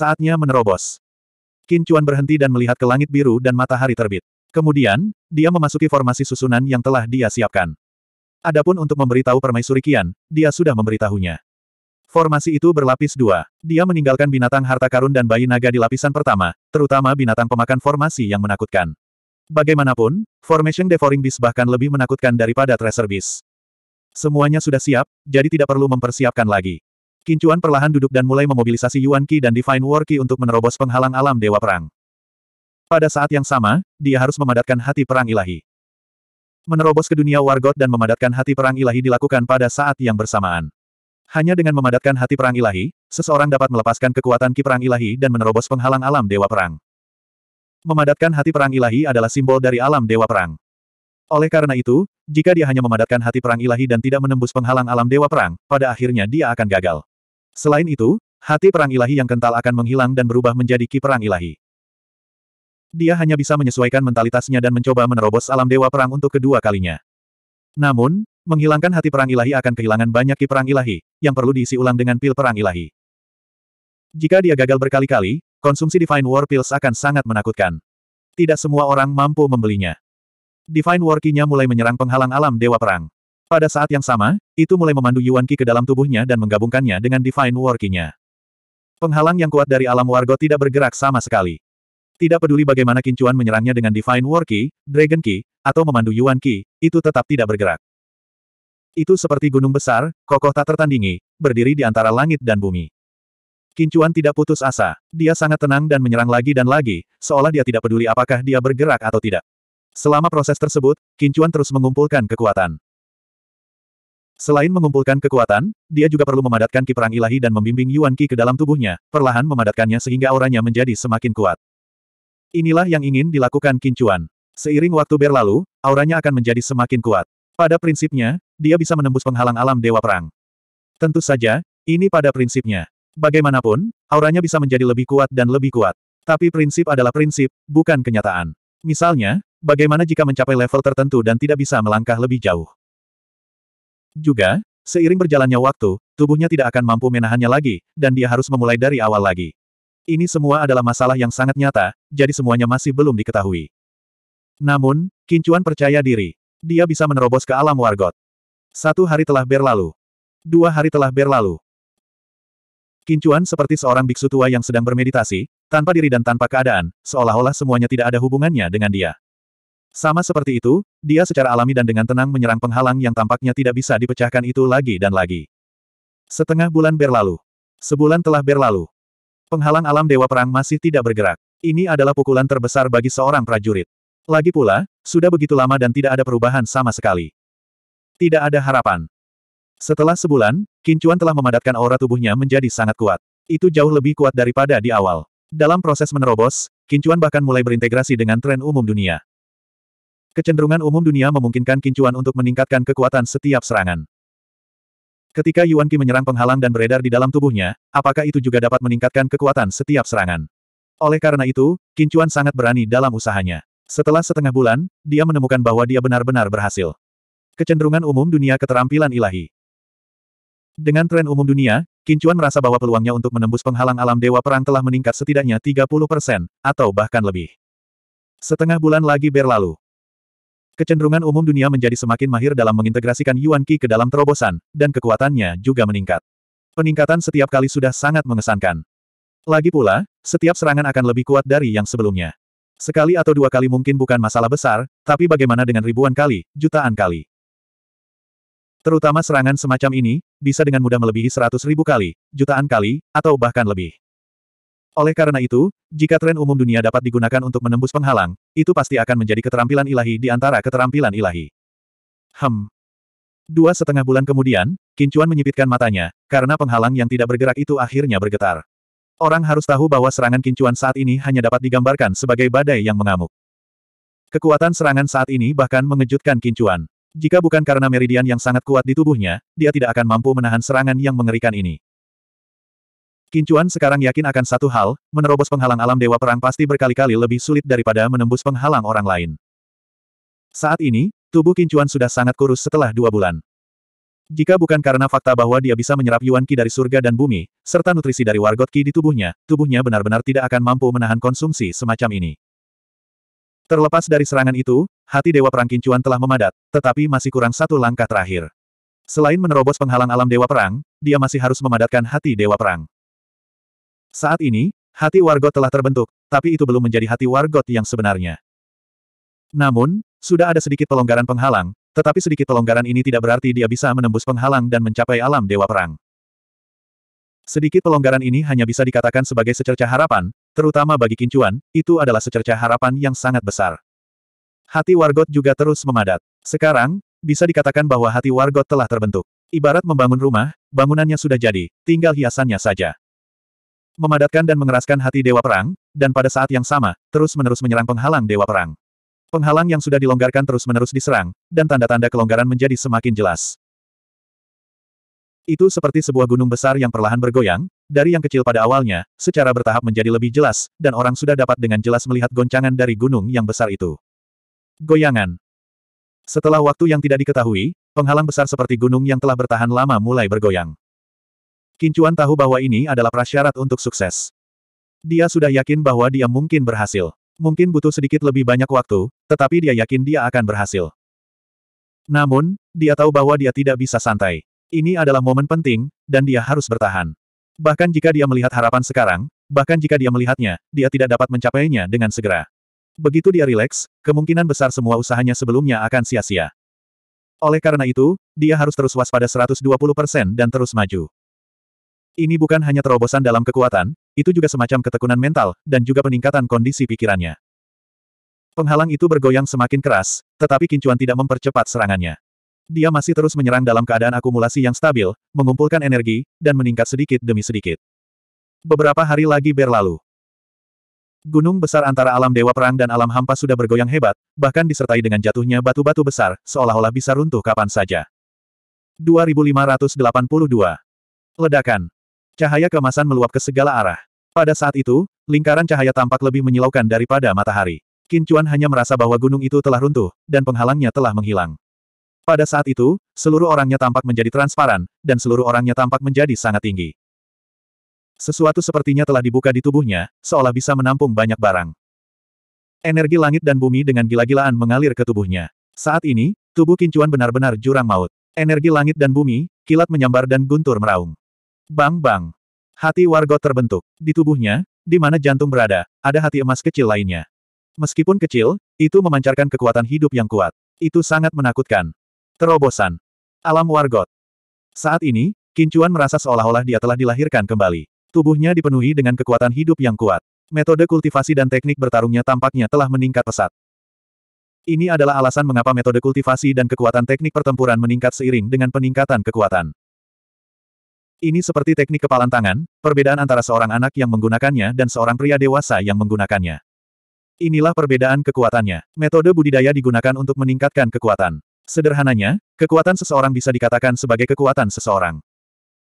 Saatnya menerobos. Qin Chuan berhenti dan melihat ke langit biru dan matahari terbit. Kemudian, dia memasuki formasi susunan yang telah dia siapkan. Adapun untuk memberitahu permaisuri Qian, dia sudah memberitahunya. Formasi itu berlapis dua. Dia meninggalkan binatang harta karun dan bayi naga di lapisan pertama, terutama binatang pemakan formasi yang menakutkan. Bagaimanapun, Formation Devouring Beast bahkan lebih menakutkan daripada Tracer Beast. Semuanya sudah siap, jadi tidak perlu mempersiapkan lagi. Kincuan perlahan duduk dan mulai memobilisasi Yuan Qi dan Divine War Qi untuk menerobos penghalang alam Dewa Perang. Pada saat yang sama, dia harus memadatkan hati perang ilahi. Menerobos ke dunia Wargot dan memadatkan hati perang ilahi dilakukan pada saat yang bersamaan. Hanya dengan memadatkan hati perang ilahi, seseorang dapat melepaskan kekuatan ki perang ilahi dan menerobos penghalang alam Dewa Perang. Memadatkan hati perang ilahi adalah simbol dari alam Dewa Perang. Oleh karena itu, jika dia hanya memadatkan hati perang ilahi dan tidak menembus penghalang alam Dewa Perang, pada akhirnya dia akan gagal. Selain itu, hati perang ilahi yang kental akan menghilang dan berubah menjadi ki perang ilahi. Dia hanya bisa menyesuaikan mentalitasnya dan mencoba menerobos alam dewa perang untuk kedua kalinya. Namun, menghilangkan hati perang ilahi akan kehilangan banyak ki perang ilahi, yang perlu diisi ulang dengan pil perang ilahi. Jika dia gagal berkali-kali, konsumsi Divine War Pills akan sangat menakutkan. Tidak semua orang mampu membelinya. Divine War Key-nya mulai menyerang penghalang alam dewa perang. Pada saat yang sama, itu mulai memandu Yuan Qi ke dalam tubuhnya dan menggabungkannya dengan Divine War Qi-nya. Penghalang yang kuat dari alam wargo tidak bergerak sama sekali. Tidak peduli bagaimana Kincuan menyerangnya dengan Divine War Qi, Dragon Qi, atau memandu Yuan Qi, itu tetap tidak bergerak. Itu seperti gunung besar, kokoh tak tertandingi, berdiri di antara langit dan bumi. Kincuan tidak putus asa. Dia sangat tenang dan menyerang lagi dan lagi, seolah dia tidak peduli apakah dia bergerak atau tidak. Selama proses tersebut, Kincuan terus mengumpulkan kekuatan. Selain mengumpulkan kekuatan, dia juga perlu memadatkan ki perang ilahi dan membimbing Yuan Qi ke dalam tubuhnya, perlahan memadatkannya sehingga auranya menjadi semakin kuat. Inilah yang ingin dilakukan Kincuan. Seiring waktu berlalu, auranya akan menjadi semakin kuat. Pada prinsipnya, dia bisa menembus penghalang alam Dewa Perang. Tentu saja, ini pada prinsipnya. Bagaimanapun, auranya bisa menjadi lebih kuat dan lebih kuat. Tapi prinsip adalah prinsip, bukan kenyataan. Misalnya, bagaimana jika mencapai level tertentu dan tidak bisa melangkah lebih jauh? Juga, seiring berjalannya waktu, tubuhnya tidak akan mampu menahannya lagi, dan dia harus memulai dari awal lagi. Ini semua adalah masalah yang sangat nyata, jadi semuanya masih belum diketahui. Namun, Kincuan percaya diri. Dia bisa menerobos ke alam wargot. Satu hari telah berlalu. Dua hari telah berlalu. Kincuan seperti seorang biksu tua yang sedang bermeditasi, tanpa diri dan tanpa keadaan, seolah-olah semuanya tidak ada hubungannya dengan dia. Sama seperti itu, dia secara alami dan dengan tenang menyerang penghalang yang tampaknya tidak bisa dipecahkan itu lagi dan lagi. Setengah bulan berlalu. Sebulan telah berlalu. Penghalang alam Dewa Perang masih tidak bergerak. Ini adalah pukulan terbesar bagi seorang prajurit. Lagi pula, sudah begitu lama dan tidak ada perubahan sama sekali. Tidak ada harapan. Setelah sebulan, Kincuan telah memadatkan aura tubuhnya menjadi sangat kuat. Itu jauh lebih kuat daripada di awal. Dalam proses menerobos, Kincuan bahkan mulai berintegrasi dengan tren umum dunia. Kecenderungan umum dunia memungkinkan kincuan untuk meningkatkan kekuatan setiap serangan. Ketika Yuan Qi menyerang penghalang dan beredar di dalam tubuhnya, apakah itu juga dapat meningkatkan kekuatan setiap serangan? Oleh karena itu, Kincuan sangat berani dalam usahanya. Setelah setengah bulan, dia menemukan bahwa dia benar-benar berhasil. Kecenderungan umum dunia keterampilan ilahi. Dengan tren umum dunia, Kincuan merasa bahwa peluangnya untuk menembus penghalang alam dewa perang telah meningkat setidaknya 30 persen, atau bahkan lebih. Setengah bulan lagi berlalu. Kecenderungan umum dunia menjadi semakin mahir dalam mengintegrasikan Yuan Qi ke dalam terobosan, dan kekuatannya juga meningkat. Peningkatan setiap kali sudah sangat mengesankan. Lagi pula, setiap serangan akan lebih kuat dari yang sebelumnya. Sekali atau dua kali mungkin bukan masalah besar, tapi bagaimana dengan ribuan kali, jutaan kali. Terutama serangan semacam ini, bisa dengan mudah melebihi seratus ribu kali, jutaan kali, atau bahkan lebih. Oleh karena itu, jika tren umum dunia dapat digunakan untuk menembus penghalang, itu pasti akan menjadi keterampilan ilahi di antara keterampilan ilahi. Hmm. Dua setengah bulan kemudian, Kincuan menyipitkan matanya, karena penghalang yang tidak bergerak itu akhirnya bergetar. Orang harus tahu bahwa serangan Kincuan saat ini hanya dapat digambarkan sebagai badai yang mengamuk. Kekuatan serangan saat ini bahkan mengejutkan Kincuan. Jika bukan karena meridian yang sangat kuat di tubuhnya, dia tidak akan mampu menahan serangan yang mengerikan ini. Kincuan sekarang yakin akan satu hal, menerobos penghalang alam Dewa Perang pasti berkali-kali lebih sulit daripada menembus penghalang orang lain. Saat ini, tubuh Kincuan sudah sangat kurus setelah dua bulan. Jika bukan karena fakta bahwa dia bisa menyerap Yuan Qi dari surga dan bumi, serta nutrisi dari Wargot Qi di tubuhnya, tubuhnya benar-benar tidak akan mampu menahan konsumsi semacam ini. Terlepas dari serangan itu, hati Dewa Perang Kincuan telah memadat, tetapi masih kurang satu langkah terakhir. Selain menerobos penghalang alam Dewa Perang, dia masih harus memadatkan hati Dewa Perang. Saat ini, hati Wargot telah terbentuk, tapi itu belum menjadi hati Wargot yang sebenarnya. Namun, sudah ada sedikit pelonggaran penghalang, tetapi sedikit pelonggaran ini tidak berarti dia bisa menembus penghalang dan mencapai alam Dewa Perang. Sedikit pelonggaran ini hanya bisa dikatakan sebagai secerca harapan, terutama bagi Kincuan, itu adalah secerca harapan yang sangat besar. Hati Wargot juga terus memadat. Sekarang, bisa dikatakan bahwa hati Wargot telah terbentuk. Ibarat membangun rumah, bangunannya sudah jadi, tinggal hiasannya saja memadatkan dan mengeraskan hati Dewa Perang, dan pada saat yang sama, terus-menerus menyerang penghalang Dewa Perang. Penghalang yang sudah dilonggarkan terus-menerus diserang, dan tanda-tanda kelonggaran menjadi semakin jelas. Itu seperti sebuah gunung besar yang perlahan bergoyang, dari yang kecil pada awalnya, secara bertahap menjadi lebih jelas, dan orang sudah dapat dengan jelas melihat goncangan dari gunung yang besar itu. Goyangan. Setelah waktu yang tidak diketahui, penghalang besar seperti gunung yang telah bertahan lama mulai bergoyang. Kincuan tahu bahwa ini adalah prasyarat untuk sukses. Dia sudah yakin bahwa dia mungkin berhasil. Mungkin butuh sedikit lebih banyak waktu, tetapi dia yakin dia akan berhasil. Namun, dia tahu bahwa dia tidak bisa santai. Ini adalah momen penting, dan dia harus bertahan. Bahkan jika dia melihat harapan sekarang, bahkan jika dia melihatnya, dia tidak dapat mencapainya dengan segera. Begitu dia rileks, kemungkinan besar semua usahanya sebelumnya akan sia-sia. Oleh karena itu, dia harus terus waspada 120% dan terus maju. Ini bukan hanya terobosan dalam kekuatan, itu juga semacam ketekunan mental, dan juga peningkatan kondisi pikirannya. Penghalang itu bergoyang semakin keras, tetapi Kincuan tidak mempercepat serangannya. Dia masih terus menyerang dalam keadaan akumulasi yang stabil, mengumpulkan energi, dan meningkat sedikit demi sedikit. Beberapa hari lagi berlalu. Gunung besar antara alam dewa perang dan alam hampa sudah bergoyang hebat, bahkan disertai dengan jatuhnya batu-batu besar, seolah-olah bisa runtuh kapan saja. 2582. Ledakan. Cahaya kemasan meluap ke segala arah. Pada saat itu, lingkaran cahaya tampak lebih menyilaukan daripada matahari. Kincuan hanya merasa bahwa gunung itu telah runtuh, dan penghalangnya telah menghilang. Pada saat itu, seluruh orangnya tampak menjadi transparan, dan seluruh orangnya tampak menjadi sangat tinggi. Sesuatu sepertinya telah dibuka di tubuhnya, seolah bisa menampung banyak barang. Energi langit dan bumi dengan gila-gilaan mengalir ke tubuhnya. Saat ini, tubuh Kincuan benar-benar jurang maut. Energi langit dan bumi, kilat menyambar dan guntur meraung. Bang-bang. Hati Wargo terbentuk. Di tubuhnya, di mana jantung berada, ada hati emas kecil lainnya. Meskipun kecil, itu memancarkan kekuatan hidup yang kuat. Itu sangat menakutkan. Terobosan. Alam Wargot. Saat ini, Kincuan merasa seolah-olah dia telah dilahirkan kembali. Tubuhnya dipenuhi dengan kekuatan hidup yang kuat. Metode kultivasi dan teknik bertarungnya tampaknya telah meningkat pesat. Ini adalah alasan mengapa metode kultivasi dan kekuatan teknik pertempuran meningkat seiring dengan peningkatan kekuatan. Ini seperti teknik kepalan tangan, perbedaan antara seorang anak yang menggunakannya dan seorang pria dewasa yang menggunakannya. Inilah perbedaan kekuatannya. Metode budidaya digunakan untuk meningkatkan kekuatan. Sederhananya, kekuatan seseorang bisa dikatakan sebagai kekuatan seseorang.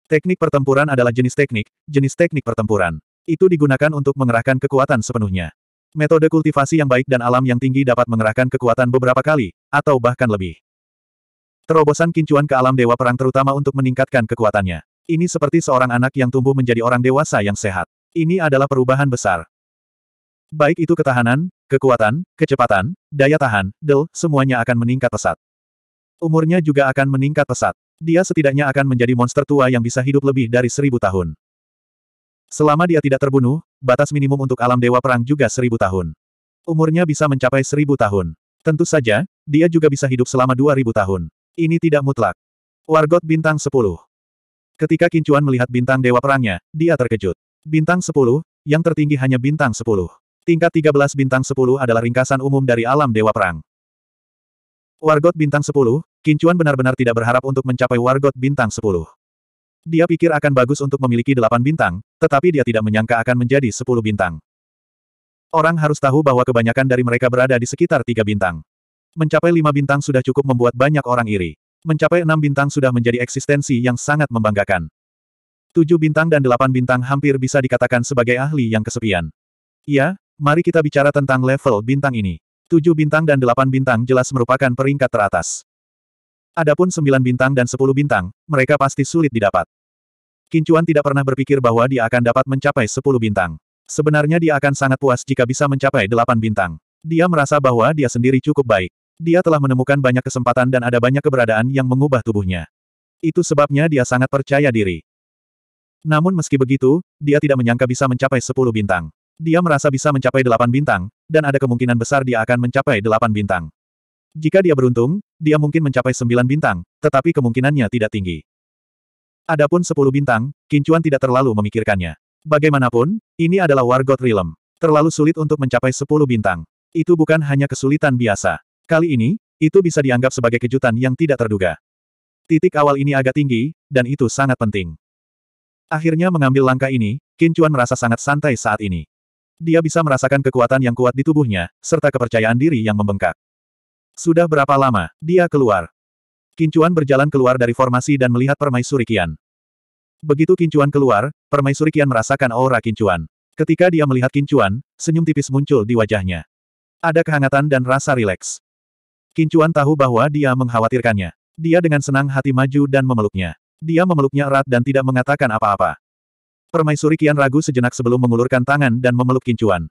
Teknik pertempuran adalah jenis teknik, jenis teknik pertempuran. Itu digunakan untuk mengerahkan kekuatan sepenuhnya. Metode kultivasi yang baik dan alam yang tinggi dapat mengerahkan kekuatan beberapa kali, atau bahkan lebih. Terobosan kincuan ke alam dewa perang terutama untuk meningkatkan kekuatannya. Ini seperti seorang anak yang tumbuh menjadi orang dewasa yang sehat. Ini adalah perubahan besar. Baik itu ketahanan, kekuatan, kecepatan, daya tahan, del, semuanya akan meningkat pesat. Umurnya juga akan meningkat pesat. Dia setidaknya akan menjadi monster tua yang bisa hidup lebih dari seribu tahun. Selama dia tidak terbunuh, batas minimum untuk alam dewa perang juga seribu tahun. Umurnya bisa mencapai seribu tahun. Tentu saja, dia juga bisa hidup selama dua ribu tahun. Ini tidak mutlak. Wargot bintang 10. Ketika Kincuan melihat bintang dewa perangnya, dia terkejut. Bintang 10, yang tertinggi hanya bintang 10. Tingkat 13 bintang 10 adalah ringkasan umum dari alam dewa perang. Wargot bintang 10, Kincuan benar-benar tidak berharap untuk mencapai wargot bintang 10. Dia pikir akan bagus untuk memiliki delapan bintang, tetapi dia tidak menyangka akan menjadi sepuluh bintang. Orang harus tahu bahwa kebanyakan dari mereka berada di sekitar tiga bintang. Mencapai lima bintang sudah cukup membuat banyak orang iri. Mencapai enam bintang sudah menjadi eksistensi yang sangat membanggakan. Tujuh bintang dan delapan bintang hampir bisa dikatakan sebagai ahli yang kesepian. Ya, mari kita bicara tentang level bintang ini. Tujuh bintang dan delapan bintang jelas merupakan peringkat teratas. Adapun sembilan bintang dan sepuluh bintang, mereka pasti sulit didapat. Kincuan tidak pernah berpikir bahwa dia akan dapat mencapai sepuluh bintang. Sebenarnya dia akan sangat puas jika bisa mencapai delapan bintang. Dia merasa bahwa dia sendiri cukup baik. Dia telah menemukan banyak kesempatan dan ada banyak keberadaan yang mengubah tubuhnya. Itu sebabnya dia sangat percaya diri. Namun meski begitu, dia tidak menyangka bisa mencapai 10 bintang. Dia merasa bisa mencapai 8 bintang, dan ada kemungkinan besar dia akan mencapai 8 bintang. Jika dia beruntung, dia mungkin mencapai 9 bintang, tetapi kemungkinannya tidak tinggi. Adapun 10 bintang, Kincuan tidak terlalu memikirkannya. Bagaimanapun, ini adalah Wargot Realm. Terlalu sulit untuk mencapai 10 bintang. Itu bukan hanya kesulitan biasa. Kali ini, itu bisa dianggap sebagai kejutan yang tidak terduga. Titik awal ini agak tinggi, dan itu sangat penting. Akhirnya mengambil langkah ini, Kincuan merasa sangat santai saat ini. Dia bisa merasakan kekuatan yang kuat di tubuhnya, serta kepercayaan diri yang membengkak. Sudah berapa lama, dia keluar. Kincuan berjalan keluar dari formasi dan melihat permaisuri Qian. Begitu Kincuan keluar, permaisuri Qian merasakan aura Kincuan. Ketika dia melihat Kincuan, senyum tipis muncul di wajahnya. Ada kehangatan dan rasa rileks. Kincuan tahu bahwa dia mengkhawatirkannya. Dia dengan senang hati maju dan memeluknya. Dia memeluknya erat dan tidak mengatakan apa-apa. Permaisuri Kian ragu sejenak sebelum mengulurkan tangan dan memeluk Kincuan.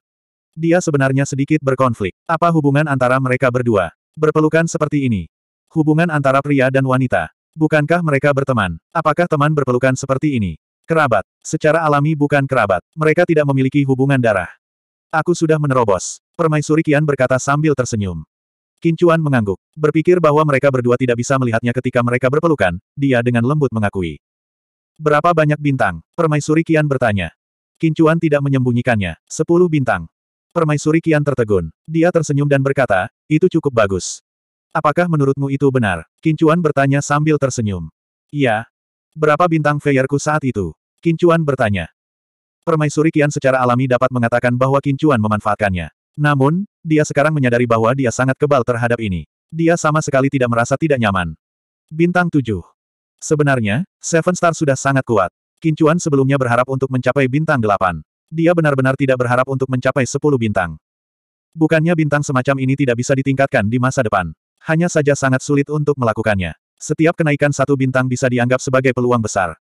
Dia sebenarnya sedikit berkonflik. Apa hubungan antara mereka berdua? Berpelukan seperti ini. Hubungan antara pria dan wanita. Bukankah mereka berteman? Apakah teman berpelukan seperti ini? Kerabat. Secara alami bukan kerabat. Mereka tidak memiliki hubungan darah. Aku sudah menerobos. Permaisuri Kian berkata sambil tersenyum. Kincuan mengangguk. Berpikir bahwa mereka berdua tidak bisa melihatnya ketika mereka berpelukan, dia dengan lembut mengakui. Berapa banyak bintang? Permaisuri Kian bertanya. Kincuan tidak menyembunyikannya. Sepuluh bintang. Permaisuri Kian tertegun. Dia tersenyum dan berkata, itu cukup bagus. Apakah menurutmu itu benar? Kincuan bertanya sambil tersenyum. Iya. Berapa bintang Feyerku saat itu? Kincuan bertanya. Permaisuri Kian secara alami dapat mengatakan bahwa Kincuan memanfaatkannya. Namun, dia sekarang menyadari bahwa dia sangat kebal terhadap ini. Dia sama sekali tidak merasa tidak nyaman. Bintang 7. Sebenarnya, Seven Star sudah sangat kuat. Kincuan sebelumnya berharap untuk mencapai bintang 8. Dia benar-benar tidak berharap untuk mencapai 10 bintang. Bukannya bintang semacam ini tidak bisa ditingkatkan di masa depan. Hanya saja sangat sulit untuk melakukannya. Setiap kenaikan satu bintang bisa dianggap sebagai peluang besar.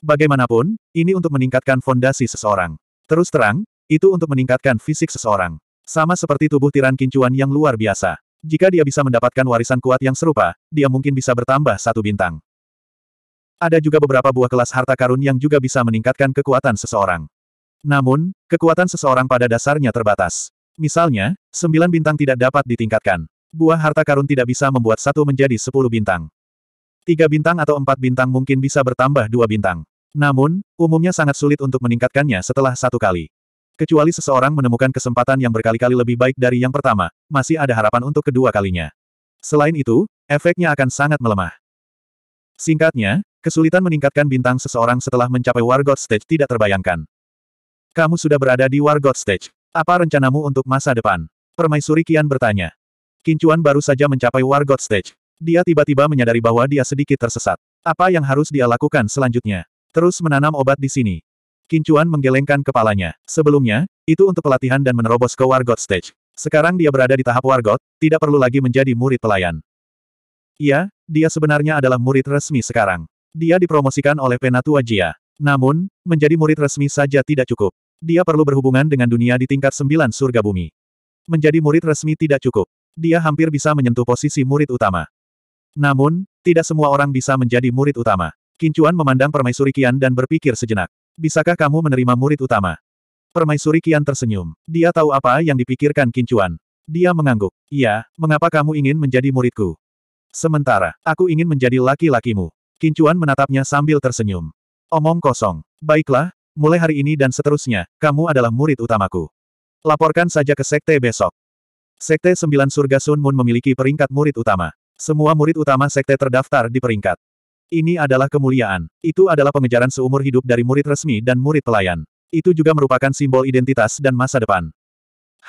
Bagaimanapun, ini untuk meningkatkan fondasi seseorang. Terus terang, itu untuk meningkatkan fisik seseorang. Sama seperti tubuh tiran kincuan yang luar biasa. Jika dia bisa mendapatkan warisan kuat yang serupa, dia mungkin bisa bertambah satu bintang. Ada juga beberapa buah kelas harta karun yang juga bisa meningkatkan kekuatan seseorang. Namun, kekuatan seseorang pada dasarnya terbatas. Misalnya, sembilan bintang tidak dapat ditingkatkan. Buah harta karun tidak bisa membuat satu menjadi sepuluh bintang. Tiga bintang atau empat bintang mungkin bisa bertambah dua bintang. Namun, umumnya sangat sulit untuk meningkatkannya setelah satu kali. Kecuali seseorang menemukan kesempatan yang berkali-kali lebih baik dari yang pertama, masih ada harapan untuk kedua kalinya. Selain itu, efeknya akan sangat melemah. Singkatnya, kesulitan meningkatkan bintang seseorang setelah mencapai God Stage tidak terbayangkan. Kamu sudah berada di God Stage. Apa rencanamu untuk masa depan? Permaisuri Kian bertanya. Kincuan baru saja mencapai God Stage. Dia tiba-tiba menyadari bahwa dia sedikit tersesat. Apa yang harus dia lakukan selanjutnya? Terus menanam obat di sini. Kincuan menggelengkan kepalanya. Sebelumnya, itu untuk pelatihan dan menerobos ke Wargot Stage. Sekarang dia berada di tahap Wargot, tidak perlu lagi menjadi murid pelayan. Iya, dia sebenarnya adalah murid resmi sekarang. Dia dipromosikan oleh Penatua Jia. Namun, menjadi murid resmi saja tidak cukup. Dia perlu berhubungan dengan dunia di tingkat sembilan surga bumi. Menjadi murid resmi tidak cukup. Dia hampir bisa menyentuh posisi murid utama. Namun, tidak semua orang bisa menjadi murid utama. Kincuan memandang permaisuri Kian dan berpikir sejenak. Bisakah kamu menerima murid utama? Permaisuri Kian tersenyum. Dia tahu apa yang dipikirkan Kincuan. Dia mengangguk. Iya, mengapa kamu ingin menjadi muridku? Sementara, aku ingin menjadi laki-lakimu. Kincuan menatapnya sambil tersenyum. Omong kosong. Baiklah, mulai hari ini dan seterusnya, kamu adalah murid utamaku. Laporkan saja ke sekte besok. Sekte Sembilan Surga Sun Moon memiliki peringkat murid utama. Semua murid utama sekte terdaftar di peringkat ini adalah kemuliaan. Itu adalah pengejaran seumur hidup dari murid resmi dan murid pelayan. Itu juga merupakan simbol identitas dan masa depan.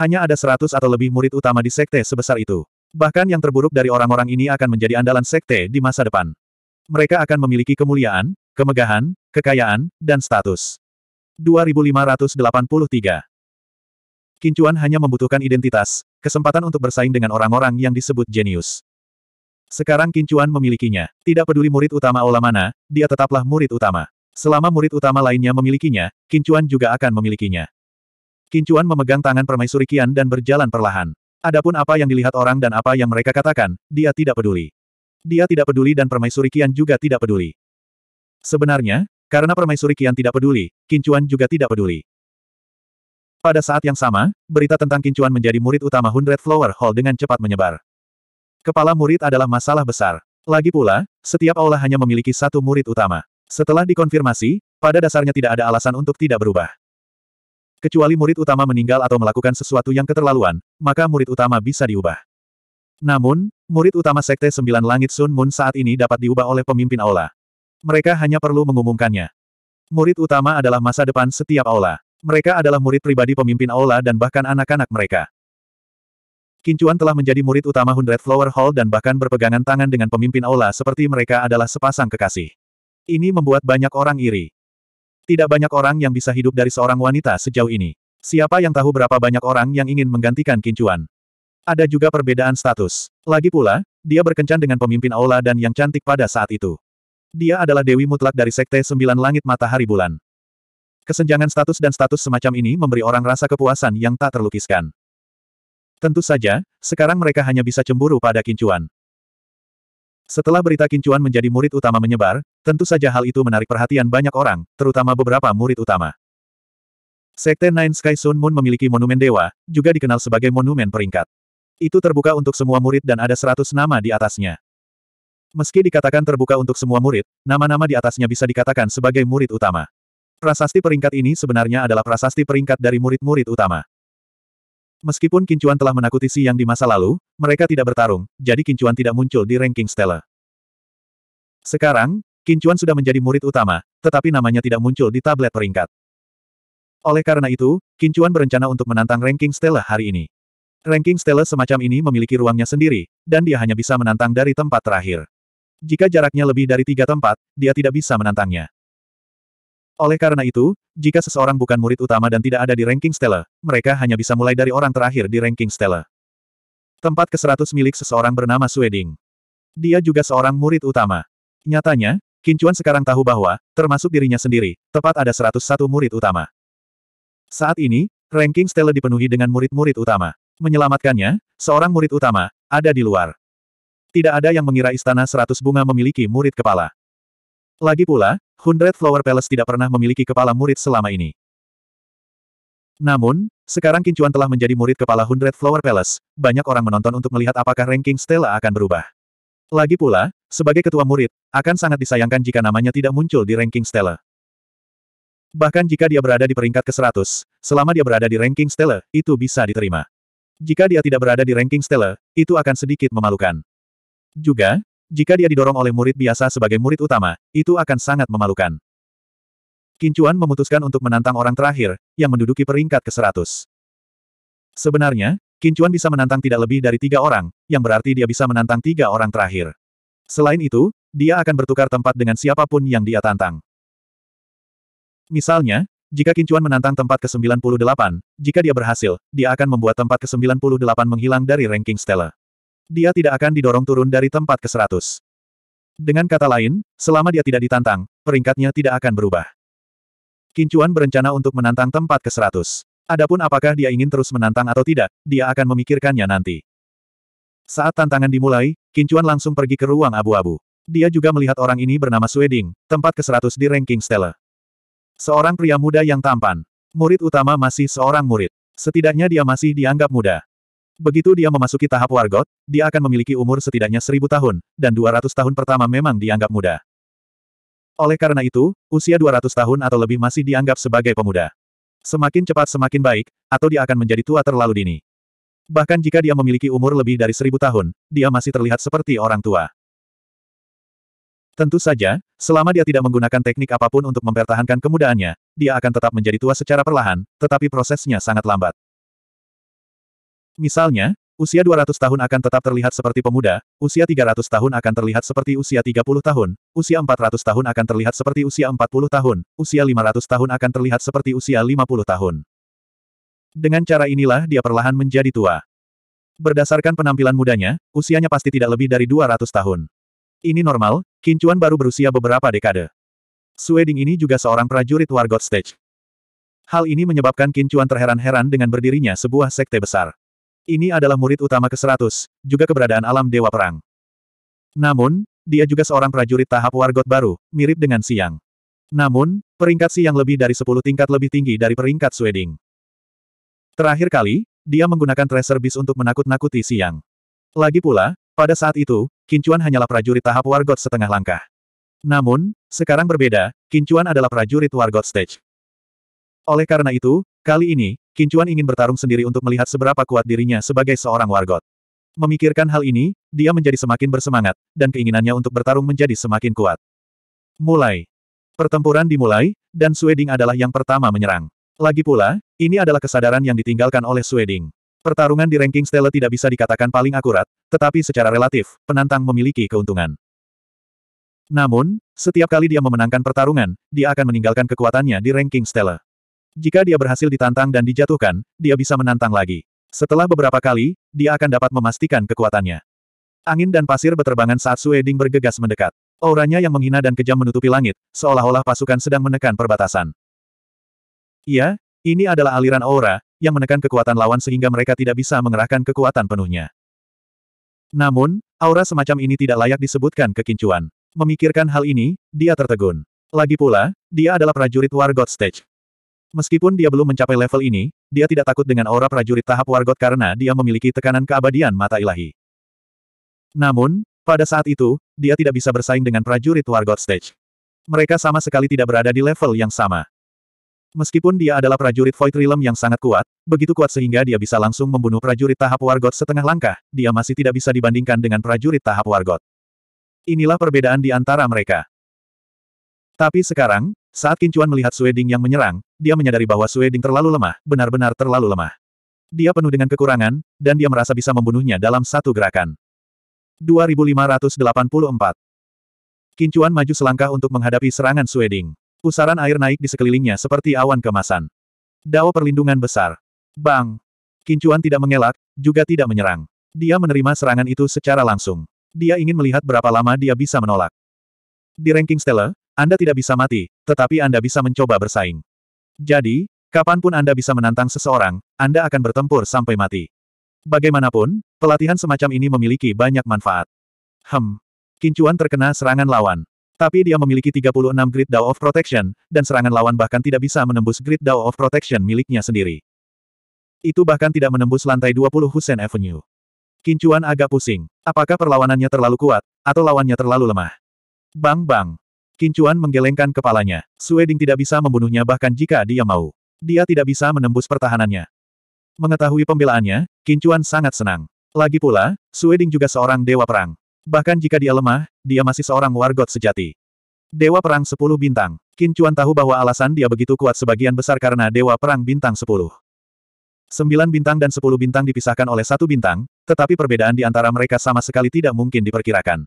Hanya ada seratus atau lebih murid utama di sekte sebesar itu. Bahkan yang terburuk dari orang-orang ini akan menjadi andalan sekte di masa depan. Mereka akan memiliki kemuliaan, kemegahan, kekayaan, dan status. 2583 Kincuan hanya membutuhkan identitas, kesempatan untuk bersaing dengan orang-orang yang disebut jenius. Sekarang Kincuan memilikinya. Tidak peduli murid utama Ola mana, dia tetaplah murid utama. Selama murid utama lainnya memilikinya, Kincuan juga akan memilikinya. Kincuan memegang tangan permaisuri Kian dan berjalan perlahan. Adapun apa yang dilihat orang dan apa yang mereka katakan, dia tidak peduli. Dia tidak peduli dan permaisuri Kian juga tidak peduli. Sebenarnya, karena permaisuri Kian tidak peduli, Kincuan juga tidak peduli. Pada saat yang sama, berita tentang Kincuan menjadi murid utama Hundred Flower Hall dengan cepat menyebar. Kepala murid adalah masalah besar. Lagi pula, setiap aula hanya memiliki satu murid utama. Setelah dikonfirmasi, pada dasarnya tidak ada alasan untuk tidak berubah. Kecuali murid utama meninggal atau melakukan sesuatu yang keterlaluan, maka murid utama bisa diubah. Namun, murid utama Sekte Sembilan Langit Sun Moon saat ini dapat diubah oleh pemimpin aula. Mereka hanya perlu mengumumkannya. Murid utama adalah masa depan setiap aula. Mereka adalah murid pribadi pemimpin aula dan bahkan anak-anak mereka. Kincuan telah menjadi murid utama Hundred Flower Hall dan bahkan berpegangan tangan dengan pemimpin aula seperti mereka adalah sepasang kekasih. Ini membuat banyak orang iri. Tidak banyak orang yang bisa hidup dari seorang wanita sejauh ini. Siapa yang tahu berapa banyak orang yang ingin menggantikan Kincuan? Ada juga perbedaan status. Lagi pula, dia berkencan dengan pemimpin aula dan yang cantik pada saat itu. Dia adalah dewi mutlak dari Sekte Sembilan Langit Matahari Bulan. Kesenjangan status dan status semacam ini memberi orang rasa kepuasan yang tak terlukiskan. Tentu saja, sekarang mereka hanya bisa cemburu pada Kincuan. Setelah berita Kincuan menjadi murid utama menyebar, tentu saja hal itu menarik perhatian banyak orang, terutama beberapa murid utama. Sekte Nine Sky Sun Moon memiliki monumen dewa, juga dikenal sebagai monumen peringkat. Itu terbuka untuk semua murid dan ada seratus nama di atasnya. Meski dikatakan terbuka untuk semua murid, nama-nama di atasnya bisa dikatakan sebagai murid utama. Prasasti peringkat ini sebenarnya adalah prasasti peringkat dari murid-murid utama. Meskipun Kincuan telah menakuti Si Yang di masa lalu, mereka tidak bertarung, jadi Kincuan tidak muncul di ranking Stella. Sekarang, Kincuan sudah menjadi murid utama, tetapi namanya tidak muncul di tablet peringkat. Oleh karena itu, Kincuan berencana untuk menantang ranking Stella hari ini. Ranking Stella semacam ini memiliki ruangnya sendiri, dan dia hanya bisa menantang dari tempat terakhir. Jika jaraknya lebih dari tiga tempat, dia tidak bisa menantangnya. Oleh karena itu, jika seseorang bukan murid utama dan tidak ada di ranking Stella, mereka hanya bisa mulai dari orang terakhir di ranking Stella. Tempat ke-100 milik seseorang bernama Sweding. Dia juga seorang murid utama. Nyatanya, Kincuan sekarang tahu bahwa, termasuk dirinya sendiri, tepat ada 101 murid utama. Saat ini, ranking Stella dipenuhi dengan murid-murid utama. Menyelamatkannya, seorang murid utama, ada di luar. Tidak ada yang mengira istana 100 bunga memiliki murid kepala. Lagi pula, Hundred Flower Palace tidak pernah memiliki kepala murid selama ini. Namun, sekarang Kincuan telah menjadi murid kepala Hundred Flower Palace, banyak orang menonton untuk melihat apakah ranking Stella akan berubah. Lagi pula, sebagai ketua murid, akan sangat disayangkan jika namanya tidak muncul di ranking Stella. Bahkan jika dia berada di peringkat ke-100, selama dia berada di ranking Stella, itu bisa diterima. Jika dia tidak berada di ranking Stella, itu akan sedikit memalukan. Juga, jika dia didorong oleh murid biasa sebagai murid utama, itu akan sangat memalukan. Kincuan memutuskan untuk menantang orang terakhir, yang menduduki peringkat ke-100. Sebenarnya, Kincuan bisa menantang tidak lebih dari tiga orang, yang berarti dia bisa menantang tiga orang terakhir. Selain itu, dia akan bertukar tempat dengan siapapun yang dia tantang. Misalnya, jika Kincuan menantang tempat ke-98, jika dia berhasil, dia akan membuat tempat ke-98 menghilang dari ranking Stella dia tidak akan didorong turun dari tempat ke-100. Dengan kata lain, selama dia tidak ditantang, peringkatnya tidak akan berubah. Kincuan berencana untuk menantang tempat ke-100. Adapun apakah dia ingin terus menantang atau tidak, dia akan memikirkannya nanti. Saat tantangan dimulai, Kincuan langsung pergi ke ruang abu-abu. Dia juga melihat orang ini bernama Sweding, tempat ke-100 di ranking Stella. Seorang pria muda yang tampan. Murid utama masih seorang murid. Setidaknya dia masih dianggap muda. Begitu dia memasuki tahap wargot, dia akan memiliki umur setidaknya seribu tahun, dan 200 tahun pertama memang dianggap muda. Oleh karena itu, usia 200 tahun atau lebih masih dianggap sebagai pemuda. Semakin cepat semakin baik, atau dia akan menjadi tua terlalu dini. Bahkan jika dia memiliki umur lebih dari seribu tahun, dia masih terlihat seperti orang tua. Tentu saja, selama dia tidak menggunakan teknik apapun untuk mempertahankan kemudaannya, dia akan tetap menjadi tua secara perlahan, tetapi prosesnya sangat lambat. Misalnya, usia 200 tahun akan tetap terlihat seperti pemuda, usia 300 tahun akan terlihat seperti usia 30 tahun, usia 400 tahun akan terlihat seperti usia 40 tahun, usia 500 tahun akan terlihat seperti usia 50 tahun. Dengan cara inilah dia perlahan menjadi tua. Berdasarkan penampilan mudanya, usianya pasti tidak lebih dari 200 tahun. Ini normal, Kincuan baru berusia beberapa dekade. Sueding ini juga seorang prajurit Wargot Stage. Hal ini menyebabkan Kincuan terheran-heran dengan berdirinya sebuah sekte besar. Ini adalah murid utama ke-100, juga keberadaan alam Dewa Perang. Namun, dia juga seorang prajurit tahap wargot baru, mirip dengan Siang. Namun, peringkat Siang lebih dari 10 tingkat lebih tinggi dari peringkat Sweding. Terakhir kali, dia menggunakan tracer bis untuk menakut-nakuti Siang. Lagi pula, pada saat itu, Kincuan hanyalah prajurit tahap wargot setengah langkah. Namun, sekarang berbeda, Kincuan adalah prajurit wargot stage. Oleh karena itu, kali ini, Kincuan ingin bertarung sendiri untuk melihat seberapa kuat dirinya sebagai seorang wargot. Memikirkan hal ini, dia menjadi semakin bersemangat, dan keinginannya untuk bertarung menjadi semakin kuat. Mulai. Pertempuran dimulai, dan Sweding adalah yang pertama menyerang. Lagi pula, ini adalah kesadaran yang ditinggalkan oleh Sweding. Pertarungan di ranking Stella tidak bisa dikatakan paling akurat, tetapi secara relatif, penantang memiliki keuntungan. Namun, setiap kali dia memenangkan pertarungan, dia akan meninggalkan kekuatannya di ranking Stella. Jika dia berhasil ditantang dan dijatuhkan, dia bisa menantang lagi. Setelah beberapa kali, dia akan dapat memastikan kekuatannya. Angin dan pasir berterbangan saat Sue bergegas mendekat. Auranya yang menghina dan kejam menutupi langit, seolah-olah pasukan sedang menekan perbatasan. Iya, ini adalah aliran aura, yang menekan kekuatan lawan sehingga mereka tidak bisa mengerahkan kekuatan penuhnya. Namun, aura semacam ini tidak layak disebutkan kekincuan. Memikirkan hal ini, dia tertegun. Lagi pula, dia adalah prajurit War God Stage. Meskipun dia belum mencapai level ini, dia tidak takut dengan aura prajurit tahap wargot karena dia memiliki tekanan keabadian mata ilahi. Namun, pada saat itu, dia tidak bisa bersaing dengan prajurit wargot stage. Mereka sama sekali tidak berada di level yang sama. Meskipun dia adalah prajurit Void Realm yang sangat kuat, begitu kuat sehingga dia bisa langsung membunuh prajurit tahap wargot setengah langkah, dia masih tidak bisa dibandingkan dengan prajurit tahap wargot. Inilah perbedaan di antara mereka. Tapi sekarang, saat Kincuan melihat Sueding yang menyerang, dia menyadari bahwa Sue terlalu lemah, benar-benar terlalu lemah. Dia penuh dengan kekurangan, dan dia merasa bisa membunuhnya dalam satu gerakan. 2584 Kincuan maju selangkah untuk menghadapi serangan Sue Ding. Pusaran air naik di sekelilingnya seperti awan kemasan. Dao perlindungan besar. Bang! Kincuan tidak mengelak, juga tidak menyerang. Dia menerima serangan itu secara langsung. Dia ingin melihat berapa lama dia bisa menolak. Di ranking Stella, Anda tidak bisa mati, tetapi Anda bisa mencoba bersaing. Jadi, kapanpun Anda bisa menantang seseorang, Anda akan bertempur sampai mati. Bagaimanapun, pelatihan semacam ini memiliki banyak manfaat. Hem. Kincuan terkena serangan lawan. Tapi dia memiliki 36 Great Dao of Protection, dan serangan lawan bahkan tidak bisa menembus grid Dao of Protection miliknya sendiri. Itu bahkan tidak menembus lantai 20 Husen Avenue. Kincuan agak pusing. Apakah perlawanannya terlalu kuat, atau lawannya terlalu lemah? Bang-bang. Kincuan menggelengkan kepalanya. Sueding tidak bisa membunuhnya bahkan jika dia mau. Dia tidak bisa menembus pertahanannya. Mengetahui pembelaannya, Kincuan sangat senang. Lagi pula, Sueding juga seorang dewa perang. Bahkan jika dia lemah, dia masih seorang wargot sejati. Dewa Perang 10 Bintang. Kincuan tahu bahwa alasan dia begitu kuat sebagian besar karena Dewa Perang Bintang 10. 9 bintang dan 10 bintang dipisahkan oleh satu bintang, tetapi perbedaan di antara mereka sama sekali tidak mungkin diperkirakan.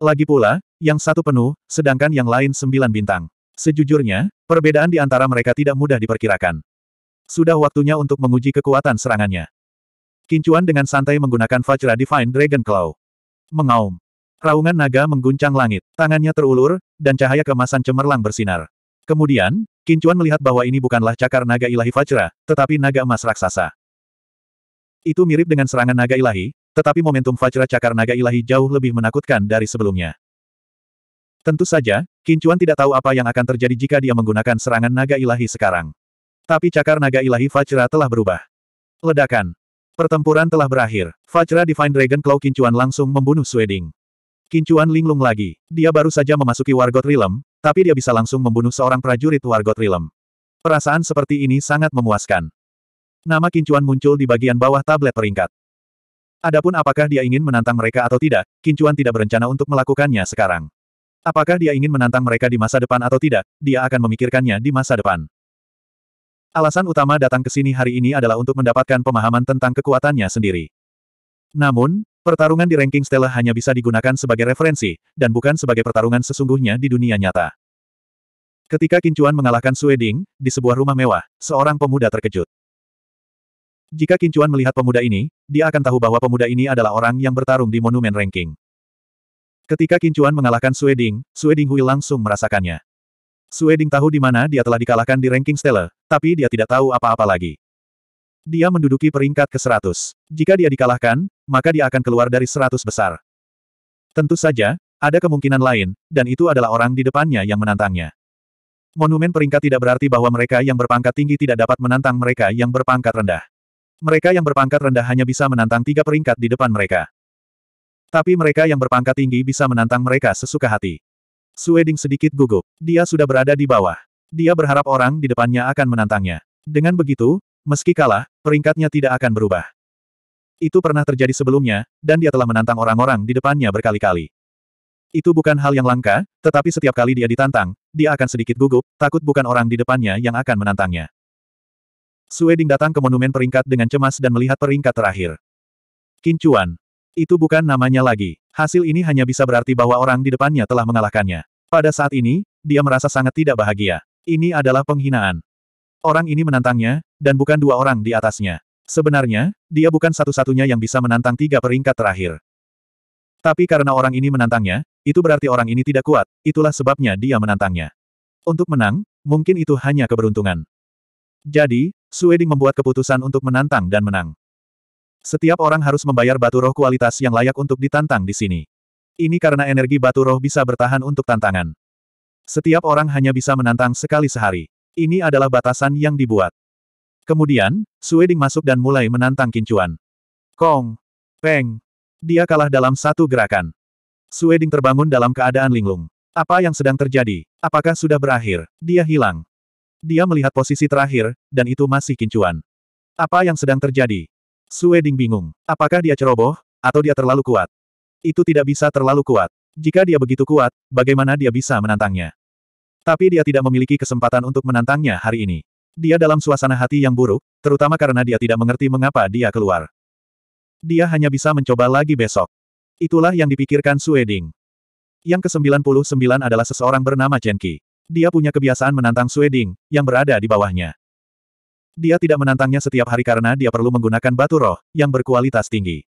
Lagi pula, yang satu penuh, sedangkan yang lain sembilan bintang. Sejujurnya, perbedaan di antara mereka tidak mudah diperkirakan. Sudah waktunya untuk menguji kekuatan serangannya. Kincuan dengan santai menggunakan Vajra Divine Dragon Claw. Mengaum. Raungan naga mengguncang langit, tangannya terulur, dan cahaya kemasan cemerlang bersinar. Kemudian, Kincuan melihat bahwa ini bukanlah cakar naga ilahi Vajra, tetapi naga emas raksasa. Itu mirip dengan serangan naga ilahi, tetapi momentum Vajra cakar naga ilahi jauh lebih menakutkan dari sebelumnya. Tentu saja, Kincuan tidak tahu apa yang akan terjadi jika dia menggunakan serangan naga ilahi sekarang. Tapi cakar naga ilahi Fajra telah berubah. Ledakan. Pertempuran telah berakhir. Fajra Divine Dragon Claw Kincuan langsung membunuh Sweding. Kincuan linglung lagi. Dia baru saja memasuki Wargot Rilem, tapi dia bisa langsung membunuh seorang prajurit Wargot Rilem. Perasaan seperti ini sangat memuaskan. Nama Kincuan muncul di bagian bawah tablet peringkat. Adapun apakah dia ingin menantang mereka atau tidak, Kincuan tidak berencana untuk melakukannya sekarang. Apakah dia ingin menantang mereka di masa depan atau tidak, dia akan memikirkannya di masa depan. Alasan utama datang ke sini hari ini adalah untuk mendapatkan pemahaman tentang kekuatannya sendiri. Namun, pertarungan di ranking Stella hanya bisa digunakan sebagai referensi, dan bukan sebagai pertarungan sesungguhnya di dunia nyata. Ketika Kincuan mengalahkan Sueding, di sebuah rumah mewah, seorang pemuda terkejut. Jika Kincuan melihat pemuda ini, dia akan tahu bahwa pemuda ini adalah orang yang bertarung di monumen ranking. Ketika Kincuan mengalahkan Sueding, Sueding Hui langsung merasakannya. Sueding tahu di mana dia telah dikalahkan di ranking Stella, tapi dia tidak tahu apa-apa lagi. Dia menduduki peringkat ke-100. Jika dia dikalahkan, maka dia akan keluar dari 100 besar. Tentu saja, ada kemungkinan lain, dan itu adalah orang di depannya yang menantangnya. Monumen peringkat tidak berarti bahwa mereka yang berpangkat tinggi tidak dapat menantang mereka yang berpangkat rendah. Mereka yang berpangkat rendah hanya bisa menantang tiga peringkat di depan mereka. Tapi mereka yang berpangkat tinggi bisa menantang mereka sesuka hati. Sueding sedikit gugup. Dia sudah berada di bawah. Dia berharap orang di depannya akan menantangnya. Dengan begitu, meski kalah, peringkatnya tidak akan berubah. Itu pernah terjadi sebelumnya, dan dia telah menantang orang-orang di depannya berkali-kali. Itu bukan hal yang langka, tetapi setiap kali dia ditantang, dia akan sedikit gugup, takut bukan orang di depannya yang akan menantangnya. Sueding datang ke monumen peringkat dengan cemas dan melihat peringkat terakhir. Kincuan, itu bukan namanya lagi. Hasil ini hanya bisa berarti bahwa orang di depannya telah mengalahkannya. Pada saat ini, dia merasa sangat tidak bahagia. Ini adalah penghinaan. Orang ini menantangnya, dan bukan dua orang di atasnya. Sebenarnya, dia bukan satu-satunya yang bisa menantang tiga peringkat terakhir. Tapi karena orang ini menantangnya, itu berarti orang ini tidak kuat, itulah sebabnya dia menantangnya. Untuk menang, mungkin itu hanya keberuntungan. Jadi, Sueding membuat keputusan untuk menantang dan menang. Setiap orang harus membayar batu roh kualitas yang layak untuk ditantang di sini. Ini karena energi batu roh bisa bertahan untuk tantangan. Setiap orang hanya bisa menantang sekali sehari. Ini adalah batasan yang dibuat. Kemudian, Sueding masuk dan mulai menantang Kincuan. Kong! Peng! Dia kalah dalam satu gerakan. Sueding terbangun dalam keadaan linglung. Apa yang sedang terjadi? Apakah sudah berakhir? Dia hilang. Dia melihat posisi terakhir, dan itu masih Kincuan. Apa yang sedang terjadi? Sueding bingung. Apakah dia ceroboh, atau dia terlalu kuat? Itu tidak bisa terlalu kuat. Jika dia begitu kuat, bagaimana dia bisa menantangnya? Tapi dia tidak memiliki kesempatan untuk menantangnya hari ini. Dia dalam suasana hati yang buruk, terutama karena dia tidak mengerti mengapa dia keluar. Dia hanya bisa mencoba lagi besok. Itulah yang dipikirkan Sueding. Yang ke-99 adalah seseorang bernama Chen Qi. Dia punya kebiasaan menantang Sueding, yang berada di bawahnya. Dia tidak menantangnya setiap hari karena dia perlu menggunakan batu roh, yang berkualitas tinggi.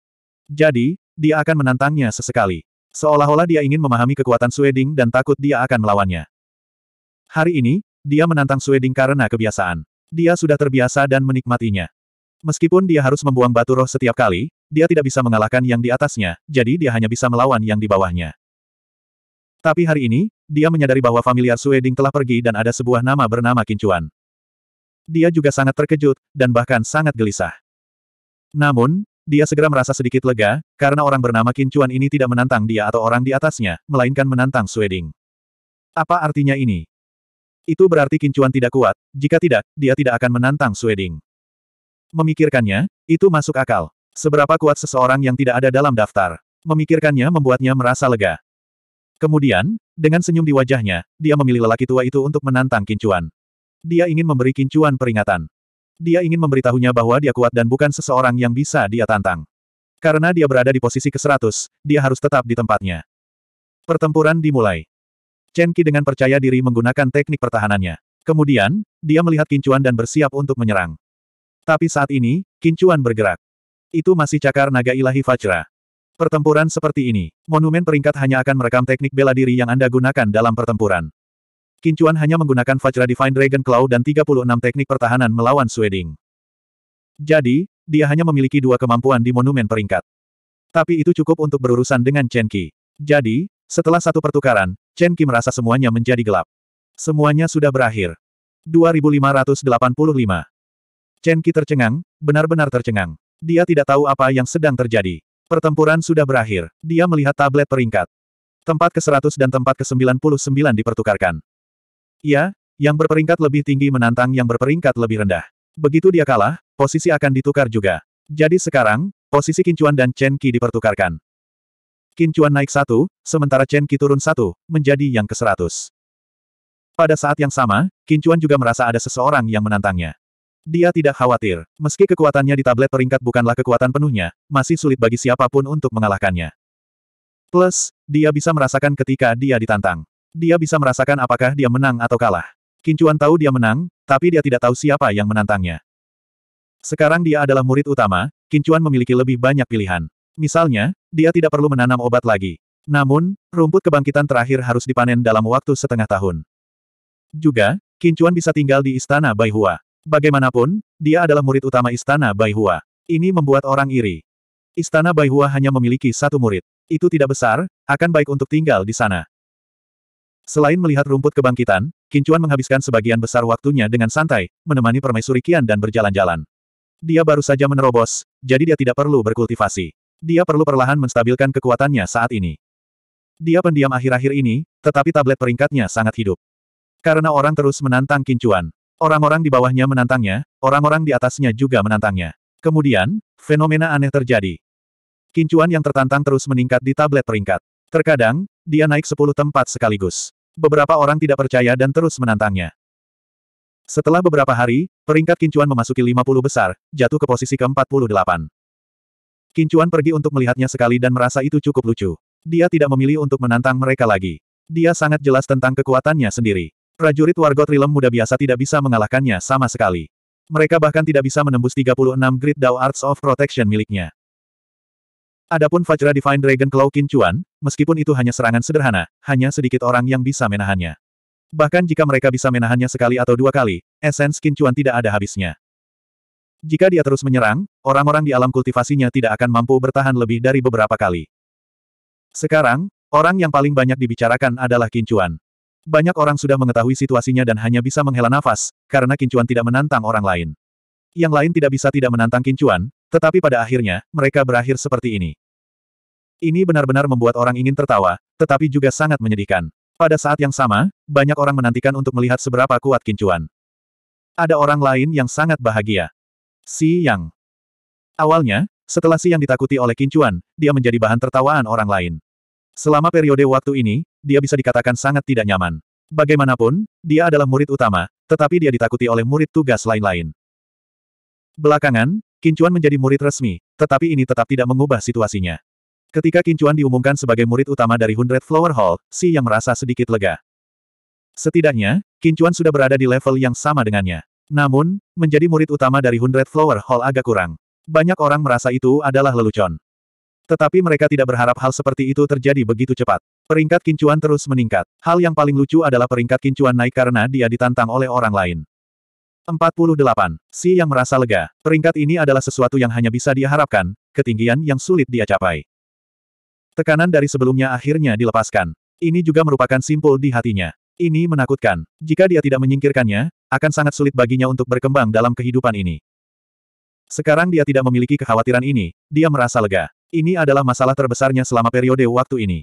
Jadi, dia akan menantangnya sesekali. Seolah-olah dia ingin memahami kekuatan Sueding dan takut dia akan melawannya. Hari ini, dia menantang Sueding karena kebiasaan. Dia sudah terbiasa dan menikmatinya. Meskipun dia harus membuang batu roh setiap kali, dia tidak bisa mengalahkan yang di atasnya, jadi dia hanya bisa melawan yang di bawahnya. Tapi hari ini, dia menyadari bahwa familiar Sueding telah pergi dan ada sebuah nama bernama Kincuan dia juga sangat terkejut, dan bahkan sangat gelisah. Namun, dia segera merasa sedikit lega, karena orang bernama Kincuan ini tidak menantang dia atau orang di atasnya, melainkan menantang Sweding. Apa artinya ini? Itu berarti Kincuan tidak kuat, jika tidak, dia tidak akan menantang Sweding. Memikirkannya, itu masuk akal. Seberapa kuat seseorang yang tidak ada dalam daftar. Memikirkannya membuatnya merasa lega. Kemudian, dengan senyum di wajahnya, dia memilih lelaki tua itu untuk menantang Kincuan. Dia ingin memberi kincuan peringatan. Dia ingin memberitahunya bahwa dia kuat dan bukan seseorang yang bisa dia tantang. Karena dia berada di posisi ke-100, dia harus tetap di tempatnya. Pertempuran dimulai. Chen Qi dengan percaya diri menggunakan teknik pertahanannya. Kemudian, dia melihat kincuan dan bersiap untuk menyerang. Tapi saat ini, kincuan bergerak. Itu masih cakar naga ilahi Fajra. Pertempuran seperti ini, monumen peringkat hanya akan merekam teknik bela diri yang Anda gunakan dalam pertempuran. Kincuan hanya menggunakan Vajra Divine Dragon Claw dan 36 teknik pertahanan melawan Sweding. Jadi, dia hanya memiliki dua kemampuan di monumen peringkat. Tapi itu cukup untuk berurusan dengan Chen Qi. Jadi, setelah satu pertukaran, Chen Qi merasa semuanya menjadi gelap. Semuanya sudah berakhir. 2585. Chen Qi tercengang, benar-benar tercengang. Dia tidak tahu apa yang sedang terjadi. Pertempuran sudah berakhir. Dia melihat tablet peringkat. Tempat ke-100 dan tempat ke-99 dipertukarkan. Ia, yang berperingkat lebih tinggi menantang yang berperingkat lebih rendah. Begitu dia kalah, posisi akan ditukar juga. Jadi sekarang, posisi Kincuan dan Chen Qi dipertukarkan. Kincuan naik satu, sementara Chen Qi turun satu, menjadi yang ke-100. Pada saat yang sama, Kincuan juga merasa ada seseorang yang menantangnya. Dia tidak khawatir, meski kekuatannya di tablet peringkat bukanlah kekuatan penuhnya, masih sulit bagi siapapun untuk mengalahkannya. Plus, dia bisa merasakan ketika dia ditantang. Dia bisa merasakan apakah dia menang atau kalah. Kincuan tahu dia menang, tapi dia tidak tahu siapa yang menantangnya. Sekarang dia adalah murid utama, Kincuan memiliki lebih banyak pilihan. Misalnya, dia tidak perlu menanam obat lagi. Namun, rumput kebangkitan terakhir harus dipanen dalam waktu setengah tahun. Juga, Kincuan bisa tinggal di Istana Baihua. Bagaimanapun, dia adalah murid utama Istana Baihua. Ini membuat orang iri. Istana Baihua hanya memiliki satu murid. Itu tidak besar, akan baik untuk tinggal di sana. Selain melihat rumput kebangkitan, Kincuan menghabiskan sebagian besar waktunya dengan santai, menemani permaisuri Kian dan berjalan-jalan. Dia baru saja menerobos, jadi dia tidak perlu berkultivasi. Dia perlu perlahan menstabilkan kekuatannya saat ini. Dia pendiam akhir-akhir ini, tetapi tablet peringkatnya sangat hidup. Karena orang terus menantang Kincuan. Orang-orang di bawahnya menantangnya, orang-orang di atasnya juga menantangnya. Kemudian, fenomena aneh terjadi. Kincuan yang tertantang terus meningkat di tablet peringkat. Terkadang, dia naik 10 tempat sekaligus beberapa orang tidak percaya dan terus menantangnya. Setelah beberapa hari, peringkat Kincuan memasuki 50 besar, jatuh ke posisi ke-48. Kincuan pergi untuk melihatnya sekali dan merasa itu cukup lucu. Dia tidak memilih untuk menantang mereka lagi. Dia sangat jelas tentang kekuatannya sendiri. Prajurit warga Trilem muda biasa tidak bisa mengalahkannya sama sekali. Mereka bahkan tidak bisa menembus 36 Great Dao Arts of Protection miliknya. Adapun Vajra Divine Dragon Claw Kincuan, meskipun itu hanya serangan sederhana, hanya sedikit orang yang bisa menahannya. Bahkan jika mereka bisa menahannya sekali atau dua kali, esens Kincuan tidak ada habisnya. Jika dia terus menyerang, orang-orang di alam kultivasinya tidak akan mampu bertahan lebih dari beberapa kali. Sekarang, orang yang paling banyak dibicarakan adalah Kincuan. Banyak orang sudah mengetahui situasinya dan hanya bisa menghela nafas, karena Kincuan tidak menantang orang lain. Yang lain tidak bisa tidak menantang Kincuan, tetapi pada akhirnya, mereka berakhir seperti ini. Ini benar-benar membuat orang ingin tertawa, tetapi juga sangat menyedihkan. Pada saat yang sama, banyak orang menantikan untuk melihat seberapa kuat kincuan. Ada orang lain yang sangat bahagia. Si Yang. Awalnya, setelah Si Yang ditakuti oleh kincuan, dia menjadi bahan tertawaan orang lain. Selama periode waktu ini, dia bisa dikatakan sangat tidak nyaman. Bagaimanapun, dia adalah murid utama, tetapi dia ditakuti oleh murid tugas lain-lain. Belakangan, Kincuan menjadi murid resmi, tetapi ini tetap tidak mengubah situasinya. Ketika Kincuan diumumkan sebagai murid utama dari Hundred Flower Hall, Si yang merasa sedikit lega. Setidaknya, Kincuan sudah berada di level yang sama dengannya. Namun, menjadi murid utama dari Hundred Flower Hall agak kurang. Banyak orang merasa itu adalah lelucon. Tetapi mereka tidak berharap hal seperti itu terjadi begitu cepat. Peringkat kincuan terus meningkat. Hal yang paling lucu adalah peringkat kincuan naik karena dia ditantang oleh orang lain. 48. Si yang merasa lega, peringkat ini adalah sesuatu yang hanya bisa dia harapkan, ketinggian yang sulit dia capai. Tekanan dari sebelumnya akhirnya dilepaskan. Ini juga merupakan simpul di hatinya. Ini menakutkan. Jika dia tidak menyingkirkannya, akan sangat sulit baginya untuk berkembang dalam kehidupan ini. Sekarang dia tidak memiliki kekhawatiran ini, dia merasa lega. Ini adalah masalah terbesarnya selama periode waktu ini.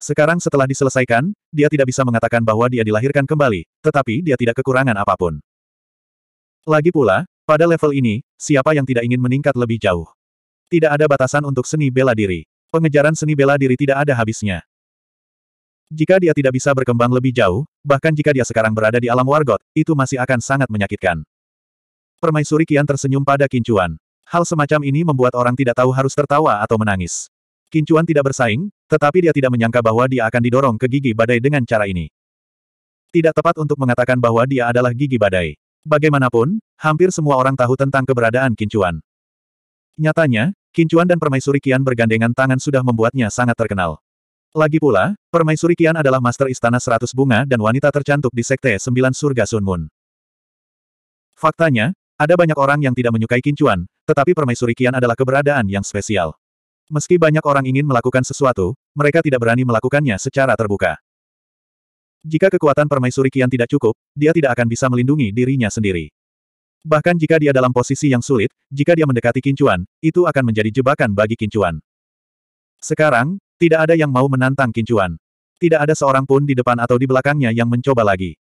Sekarang setelah diselesaikan, dia tidak bisa mengatakan bahwa dia dilahirkan kembali, tetapi dia tidak kekurangan apapun. Lagi pula, pada level ini, siapa yang tidak ingin meningkat lebih jauh? Tidak ada batasan untuk seni bela diri. Pengejaran seni bela diri tidak ada habisnya. Jika dia tidak bisa berkembang lebih jauh, bahkan jika dia sekarang berada di alam wargot, itu masih akan sangat menyakitkan. Permaisuri Kian tersenyum pada Kincuan. Hal semacam ini membuat orang tidak tahu harus tertawa atau menangis. Kincuan tidak bersaing, tetapi dia tidak menyangka bahwa dia akan didorong ke gigi badai dengan cara ini. Tidak tepat untuk mengatakan bahwa dia adalah gigi badai. Bagaimanapun, hampir semua orang tahu tentang keberadaan Kincuan. Nyatanya, Kincuan dan Permaisuri Kian bergandengan tangan sudah membuatnya sangat terkenal. Lagi pula, Permaisuri Kian adalah master istana seratus bunga dan wanita tercantik di sekte sembilan surga Sun Moon. Faktanya, ada banyak orang yang tidak menyukai Kincuan, tetapi Permaisuri Kian adalah keberadaan yang spesial. Meski banyak orang ingin melakukan sesuatu, mereka tidak berani melakukannya secara terbuka. Jika kekuatan permaisuri kian tidak cukup, dia tidak akan bisa melindungi dirinya sendiri. Bahkan jika dia dalam posisi yang sulit, jika dia mendekati kincuan, itu akan menjadi jebakan bagi kincuan. Sekarang, tidak ada yang mau menantang kincuan. Tidak ada seorang pun di depan atau di belakangnya yang mencoba lagi.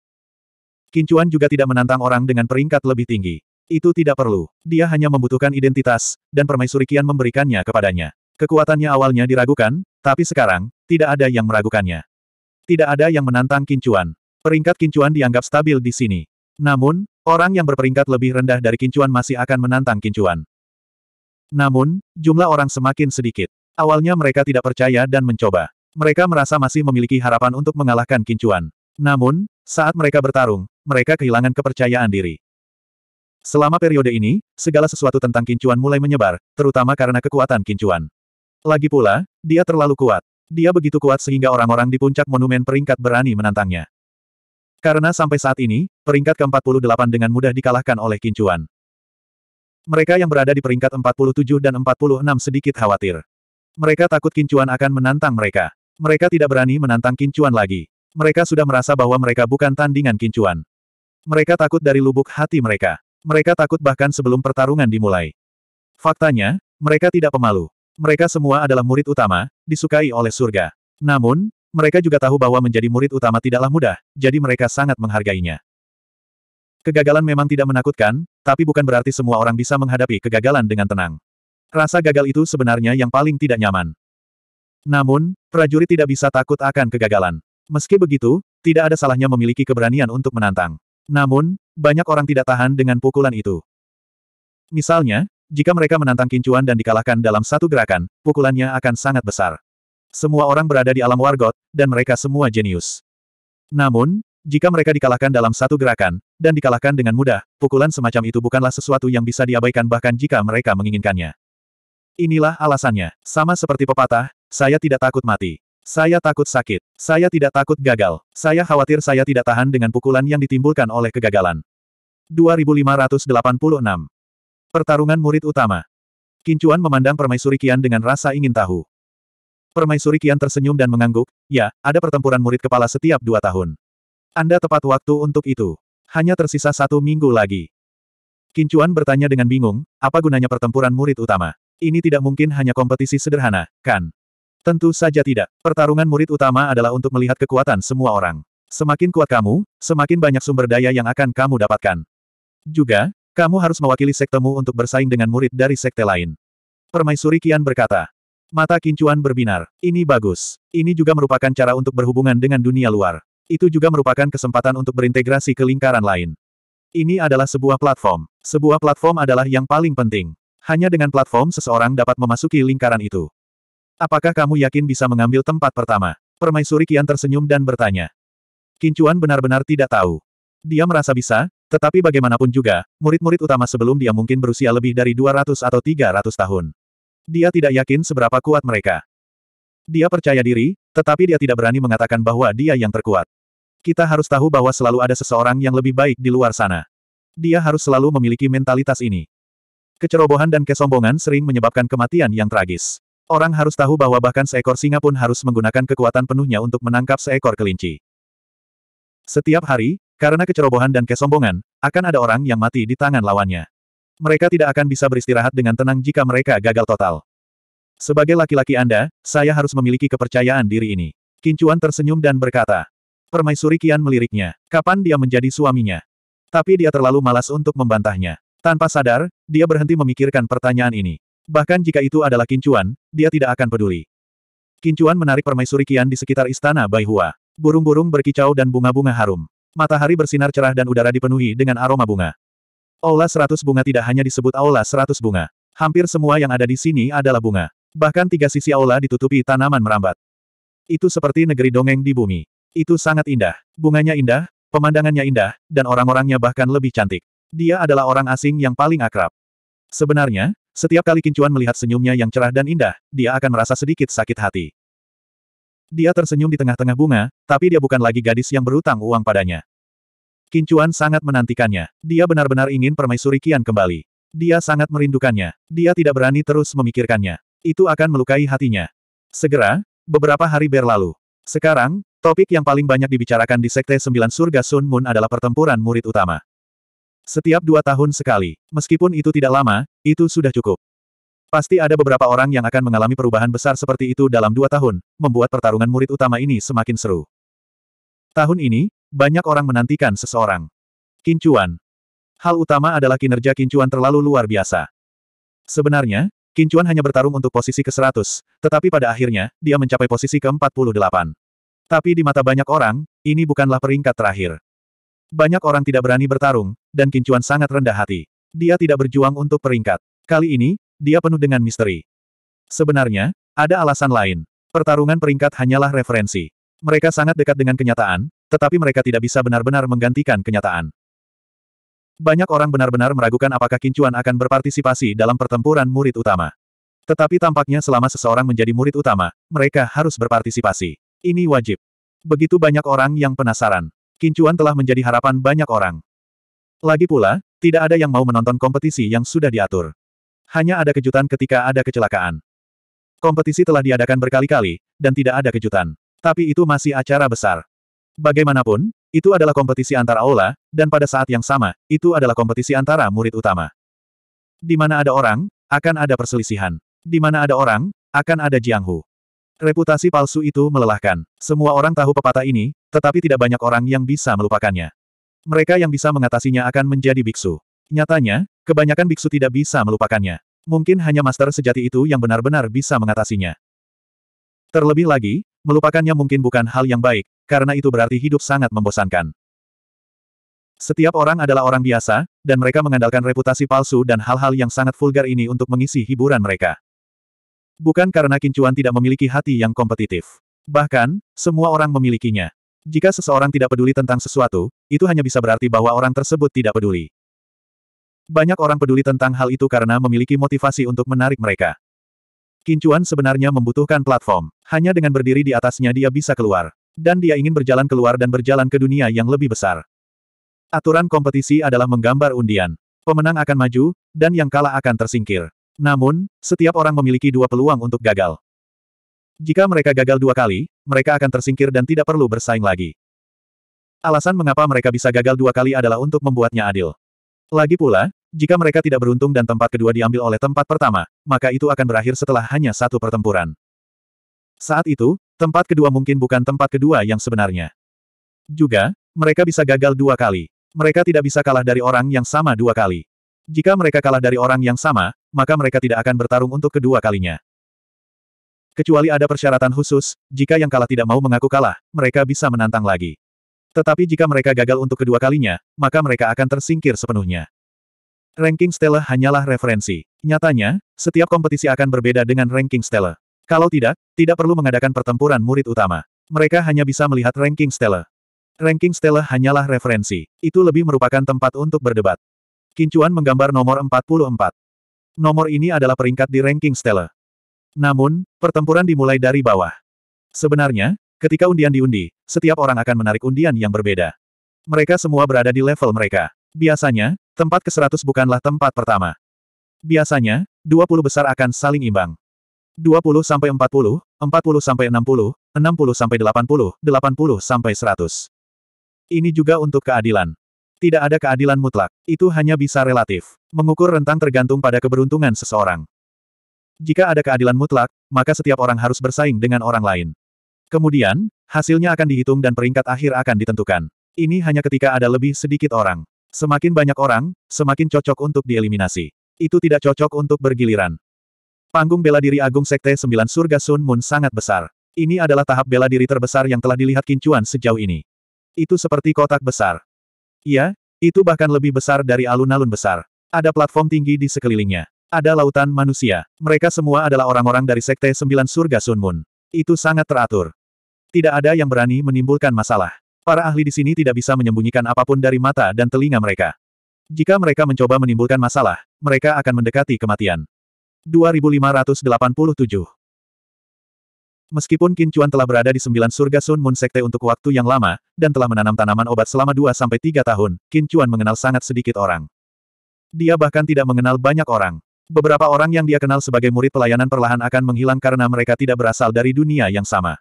Kincuan juga tidak menantang orang dengan peringkat lebih tinggi. Itu tidak perlu. Dia hanya membutuhkan identitas, dan permaisuri Kian memberikannya kepadanya. Kekuatannya awalnya diragukan, tapi sekarang, tidak ada yang meragukannya. Tidak ada yang menantang Kincuan. Peringkat Kincuan dianggap stabil di sini. Namun, orang yang berperingkat lebih rendah dari Kincuan masih akan menantang Kincuan. Namun, jumlah orang semakin sedikit. Awalnya mereka tidak percaya dan mencoba. Mereka merasa masih memiliki harapan untuk mengalahkan Kincuan. Namun, saat mereka bertarung, mereka kehilangan kepercayaan diri. Selama periode ini, segala sesuatu tentang Kincuan mulai menyebar, terutama karena kekuatan Kincuan. Lagi pula, dia terlalu kuat. Dia begitu kuat sehingga orang-orang di puncak monumen peringkat berani menantangnya. Karena sampai saat ini, peringkat ke-48 dengan mudah dikalahkan oleh Kincuan. Mereka yang berada di peringkat 47 dan 46 sedikit khawatir. Mereka takut Kincuan akan menantang mereka. Mereka tidak berani menantang Kincuan lagi. Mereka sudah merasa bahwa mereka bukan tandingan Kincuan. Mereka takut dari lubuk hati mereka. Mereka takut bahkan sebelum pertarungan dimulai. Faktanya, mereka tidak pemalu. Mereka semua adalah murid utama, disukai oleh surga. Namun, mereka juga tahu bahwa menjadi murid utama tidaklah mudah, jadi mereka sangat menghargainya. Kegagalan memang tidak menakutkan, tapi bukan berarti semua orang bisa menghadapi kegagalan dengan tenang. Rasa gagal itu sebenarnya yang paling tidak nyaman. Namun, prajurit tidak bisa takut akan kegagalan. Meski begitu, tidak ada salahnya memiliki keberanian untuk menantang. Namun, banyak orang tidak tahan dengan pukulan itu. Misalnya, jika mereka menantang kincuan dan dikalahkan dalam satu gerakan, pukulannya akan sangat besar. Semua orang berada di alam wargot, dan mereka semua jenius. Namun, jika mereka dikalahkan dalam satu gerakan, dan dikalahkan dengan mudah, pukulan semacam itu bukanlah sesuatu yang bisa diabaikan bahkan jika mereka menginginkannya. Inilah alasannya. Sama seperti pepatah, saya tidak takut mati. Saya takut sakit. Saya tidak takut gagal. Saya khawatir saya tidak tahan dengan pukulan yang ditimbulkan oleh kegagalan. 2586 Pertarungan murid utama. Kincuan memandang permaisuri Kian dengan rasa ingin tahu. Permaisuri Kian tersenyum dan mengangguk, ya, ada pertempuran murid kepala setiap dua tahun. Anda tepat waktu untuk itu. Hanya tersisa satu minggu lagi. Kincuan bertanya dengan bingung, apa gunanya pertempuran murid utama? Ini tidak mungkin hanya kompetisi sederhana, kan? Tentu saja tidak. Pertarungan murid utama adalah untuk melihat kekuatan semua orang. Semakin kuat kamu, semakin banyak sumber daya yang akan kamu dapatkan. Juga, kamu harus mewakili sektemu untuk bersaing dengan murid dari sekte lain. Permaisuri Kian berkata. Mata Kincuan berbinar. Ini bagus. Ini juga merupakan cara untuk berhubungan dengan dunia luar. Itu juga merupakan kesempatan untuk berintegrasi ke lingkaran lain. Ini adalah sebuah platform. Sebuah platform adalah yang paling penting. Hanya dengan platform seseorang dapat memasuki lingkaran itu. Apakah kamu yakin bisa mengambil tempat pertama? Permaisuri Kian tersenyum dan bertanya. Kincuan benar-benar tidak tahu. Dia merasa bisa, tetapi bagaimanapun juga, murid-murid utama sebelum dia mungkin berusia lebih dari 200 atau 300 tahun. Dia tidak yakin seberapa kuat mereka. Dia percaya diri, tetapi dia tidak berani mengatakan bahwa dia yang terkuat. Kita harus tahu bahwa selalu ada seseorang yang lebih baik di luar sana. Dia harus selalu memiliki mentalitas ini. Kecerobohan dan kesombongan sering menyebabkan kematian yang tragis. Orang harus tahu bahwa bahkan seekor singa pun harus menggunakan kekuatan penuhnya untuk menangkap seekor kelinci. Setiap hari, karena kecerobohan dan kesombongan, akan ada orang yang mati di tangan lawannya. Mereka tidak akan bisa beristirahat dengan tenang jika mereka gagal total. Sebagai laki-laki Anda, saya harus memiliki kepercayaan diri ini. Kincuan tersenyum dan berkata. Permaisuri Kian meliriknya. Kapan dia menjadi suaminya? Tapi dia terlalu malas untuk membantahnya. Tanpa sadar, dia berhenti memikirkan pertanyaan ini. Bahkan jika itu adalah Kincuan, dia tidak akan peduli. Kincuan menarik permaisuri Kian di sekitar istana Baihua. Burung-burung berkicau dan bunga-bunga harum. Matahari bersinar cerah dan udara dipenuhi dengan aroma bunga. Aula seratus bunga tidak hanya disebut Aula seratus bunga. Hampir semua yang ada di sini adalah bunga. Bahkan tiga sisi aula ditutupi tanaman merambat. Itu seperti negeri dongeng di bumi. Itu sangat indah. Bunganya indah, pemandangannya indah, dan orang-orangnya bahkan lebih cantik. Dia adalah orang asing yang paling akrab. Sebenarnya, setiap kali Kincuan melihat senyumnya yang cerah dan indah, dia akan merasa sedikit sakit hati. Dia tersenyum di tengah-tengah bunga, tapi dia bukan lagi gadis yang berutang uang padanya. Kincuan sangat menantikannya. Dia benar-benar ingin permaisuri Kian kembali. Dia sangat merindukannya. Dia tidak berani terus memikirkannya. Itu akan melukai hatinya. Segera, beberapa hari berlalu. Sekarang, topik yang paling banyak dibicarakan di Sekte Sembilan Surga Sun Moon adalah pertempuran murid utama. Setiap dua tahun sekali. Meskipun itu tidak lama, itu sudah cukup. Pasti ada beberapa orang yang akan mengalami perubahan besar seperti itu dalam dua tahun, membuat pertarungan murid utama ini semakin seru. Tahun ini, banyak orang menantikan seseorang. Kincuan. Hal utama adalah kinerja Kincuan terlalu luar biasa. Sebenarnya, Kincuan hanya bertarung untuk posisi ke-100, tetapi pada akhirnya, dia mencapai posisi ke-48. Tapi di mata banyak orang, ini bukanlah peringkat terakhir. Banyak orang tidak berani bertarung, dan Kincuan sangat rendah hati. Dia tidak berjuang untuk peringkat. Kali ini, dia penuh dengan misteri. Sebenarnya, ada alasan lain. Pertarungan peringkat hanyalah referensi. Mereka sangat dekat dengan kenyataan, tetapi mereka tidak bisa benar-benar menggantikan kenyataan. Banyak orang benar-benar meragukan apakah Kincuan akan berpartisipasi dalam pertempuran murid utama. Tetapi tampaknya selama seseorang menjadi murid utama, mereka harus berpartisipasi. Ini wajib. Begitu banyak orang yang penasaran. Kincuan telah menjadi harapan banyak orang. Lagi pula, tidak ada yang mau menonton kompetisi yang sudah diatur. Hanya ada kejutan ketika ada kecelakaan. Kompetisi telah diadakan berkali-kali, dan tidak ada kejutan. Tapi itu masih acara besar. Bagaimanapun, itu adalah kompetisi antara aula, dan pada saat yang sama, itu adalah kompetisi antara murid utama. Di mana ada orang, akan ada perselisihan. Di mana ada orang, akan ada Jianghu. Reputasi palsu itu melelahkan. Semua orang tahu pepatah ini, tetapi tidak banyak orang yang bisa melupakannya. Mereka yang bisa mengatasinya akan menjadi biksu. Nyatanya, Kebanyakan biksu tidak bisa melupakannya. Mungkin hanya master sejati itu yang benar-benar bisa mengatasinya. Terlebih lagi, melupakannya mungkin bukan hal yang baik, karena itu berarti hidup sangat membosankan. Setiap orang adalah orang biasa, dan mereka mengandalkan reputasi palsu dan hal-hal yang sangat vulgar ini untuk mengisi hiburan mereka. Bukan karena kincuan tidak memiliki hati yang kompetitif. Bahkan, semua orang memilikinya. Jika seseorang tidak peduli tentang sesuatu, itu hanya bisa berarti bahwa orang tersebut tidak peduli. Banyak orang peduli tentang hal itu karena memiliki motivasi untuk menarik mereka. Kincuan sebenarnya membutuhkan platform. Hanya dengan berdiri di atasnya dia bisa keluar. Dan dia ingin berjalan keluar dan berjalan ke dunia yang lebih besar. Aturan kompetisi adalah menggambar undian. Pemenang akan maju, dan yang kalah akan tersingkir. Namun, setiap orang memiliki dua peluang untuk gagal. Jika mereka gagal dua kali, mereka akan tersingkir dan tidak perlu bersaing lagi. Alasan mengapa mereka bisa gagal dua kali adalah untuk membuatnya adil. Lagi pula, jika mereka tidak beruntung dan tempat kedua diambil oleh tempat pertama, maka itu akan berakhir setelah hanya satu pertempuran. Saat itu, tempat kedua mungkin bukan tempat kedua yang sebenarnya. Juga, mereka bisa gagal dua kali. Mereka tidak bisa kalah dari orang yang sama dua kali. Jika mereka kalah dari orang yang sama, maka mereka tidak akan bertarung untuk kedua kalinya. Kecuali ada persyaratan khusus, jika yang kalah tidak mau mengaku kalah, mereka bisa menantang lagi. Tetapi jika mereka gagal untuk kedua kalinya, maka mereka akan tersingkir sepenuhnya. Ranking Stella hanyalah referensi. Nyatanya, setiap kompetisi akan berbeda dengan ranking Stella. Kalau tidak, tidak perlu mengadakan pertempuran murid utama. Mereka hanya bisa melihat ranking Stella. Ranking Stella hanyalah referensi. Itu lebih merupakan tempat untuk berdebat. Kincuan menggambar nomor 44. Nomor ini adalah peringkat di ranking Stella. Namun, pertempuran dimulai dari bawah. Sebenarnya, Ketika undian diundi, setiap orang akan menarik undian yang berbeda. Mereka semua berada di level mereka. Biasanya, tempat ke-100 bukanlah tempat pertama. Biasanya, 20 besar akan saling imbang. 20 sampai 40, 40 sampai 60, 60 sampai 80, 80 sampai 100. Ini juga untuk keadilan. Tidak ada keadilan mutlak, itu hanya bisa relatif. Mengukur rentang tergantung pada keberuntungan seseorang. Jika ada keadilan mutlak, maka setiap orang harus bersaing dengan orang lain. Kemudian, hasilnya akan dihitung dan peringkat akhir akan ditentukan. Ini hanya ketika ada lebih sedikit orang. Semakin banyak orang, semakin cocok untuk dieliminasi. Itu tidak cocok untuk bergiliran. Panggung bela diri Agung Sekte Sembilan Surga Sun Moon sangat besar. Ini adalah tahap bela diri terbesar yang telah dilihat Kincuan sejauh ini. Itu seperti kotak besar. Iya, itu bahkan lebih besar dari alun-alun besar. Ada platform tinggi di sekelilingnya. Ada lautan manusia. Mereka semua adalah orang-orang dari Sekte Sembilan Surga Sun Moon. Itu sangat teratur. Tidak ada yang berani menimbulkan masalah. Para ahli di sini tidak bisa menyembunyikan apapun dari mata dan telinga mereka. Jika mereka mencoba menimbulkan masalah, mereka akan mendekati kematian. 2587 Meskipun Qin Chuan telah berada di sembilan surga Sun Moon Sekte untuk waktu yang lama, dan telah menanam tanaman obat selama 2-3 tahun, Qin Chuan mengenal sangat sedikit orang. Dia bahkan tidak mengenal banyak orang. Beberapa orang yang dia kenal sebagai murid pelayanan perlahan akan menghilang karena mereka tidak berasal dari dunia yang sama.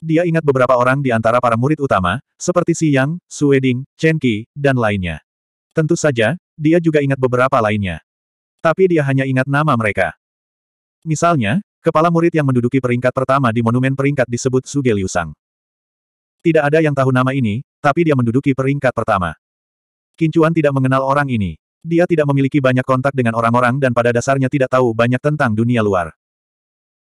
Dia ingat beberapa orang di antara para murid utama, seperti Si Yang, Su Weding, Chen Qi, dan lainnya. Tentu saja, dia juga ingat beberapa lainnya. Tapi dia hanya ingat nama mereka. Misalnya, kepala murid yang menduduki peringkat pertama di monumen peringkat disebut Su Liu Tidak ada yang tahu nama ini, tapi dia menduduki peringkat pertama. Kincuan tidak mengenal orang ini. Dia tidak memiliki banyak kontak dengan orang-orang dan pada dasarnya tidak tahu banyak tentang dunia luar.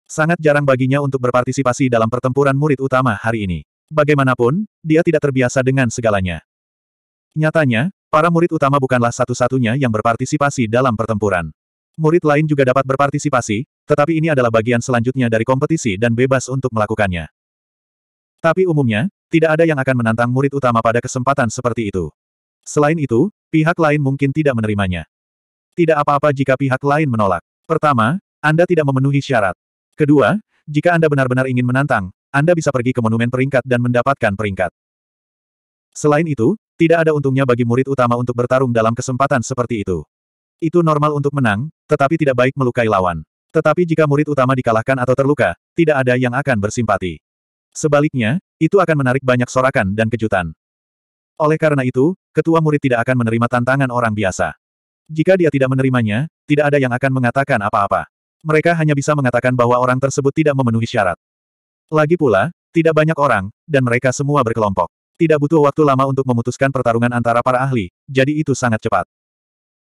Sangat jarang baginya untuk berpartisipasi dalam pertempuran murid utama hari ini. Bagaimanapun, dia tidak terbiasa dengan segalanya. Nyatanya, para murid utama bukanlah satu-satunya yang berpartisipasi dalam pertempuran. Murid lain juga dapat berpartisipasi, tetapi ini adalah bagian selanjutnya dari kompetisi dan bebas untuk melakukannya. Tapi umumnya, tidak ada yang akan menantang murid utama pada kesempatan seperti itu. Selain itu, pihak lain mungkin tidak menerimanya. Tidak apa-apa jika pihak lain menolak. Pertama, Anda tidak memenuhi syarat. Kedua, jika Anda benar-benar ingin menantang, Anda bisa pergi ke monumen peringkat dan mendapatkan peringkat. Selain itu, tidak ada untungnya bagi murid utama untuk bertarung dalam kesempatan seperti itu. Itu normal untuk menang, tetapi tidak baik melukai lawan. Tetapi jika murid utama dikalahkan atau terluka, tidak ada yang akan bersimpati. Sebaliknya, itu akan menarik banyak sorakan dan kejutan. Oleh karena itu, ketua murid tidak akan menerima tantangan orang biasa. Jika dia tidak menerimanya, tidak ada yang akan mengatakan apa-apa. Mereka hanya bisa mengatakan bahwa orang tersebut tidak memenuhi syarat. Lagi pula, tidak banyak orang, dan mereka semua berkelompok. Tidak butuh waktu lama untuk memutuskan pertarungan antara para ahli, jadi itu sangat cepat.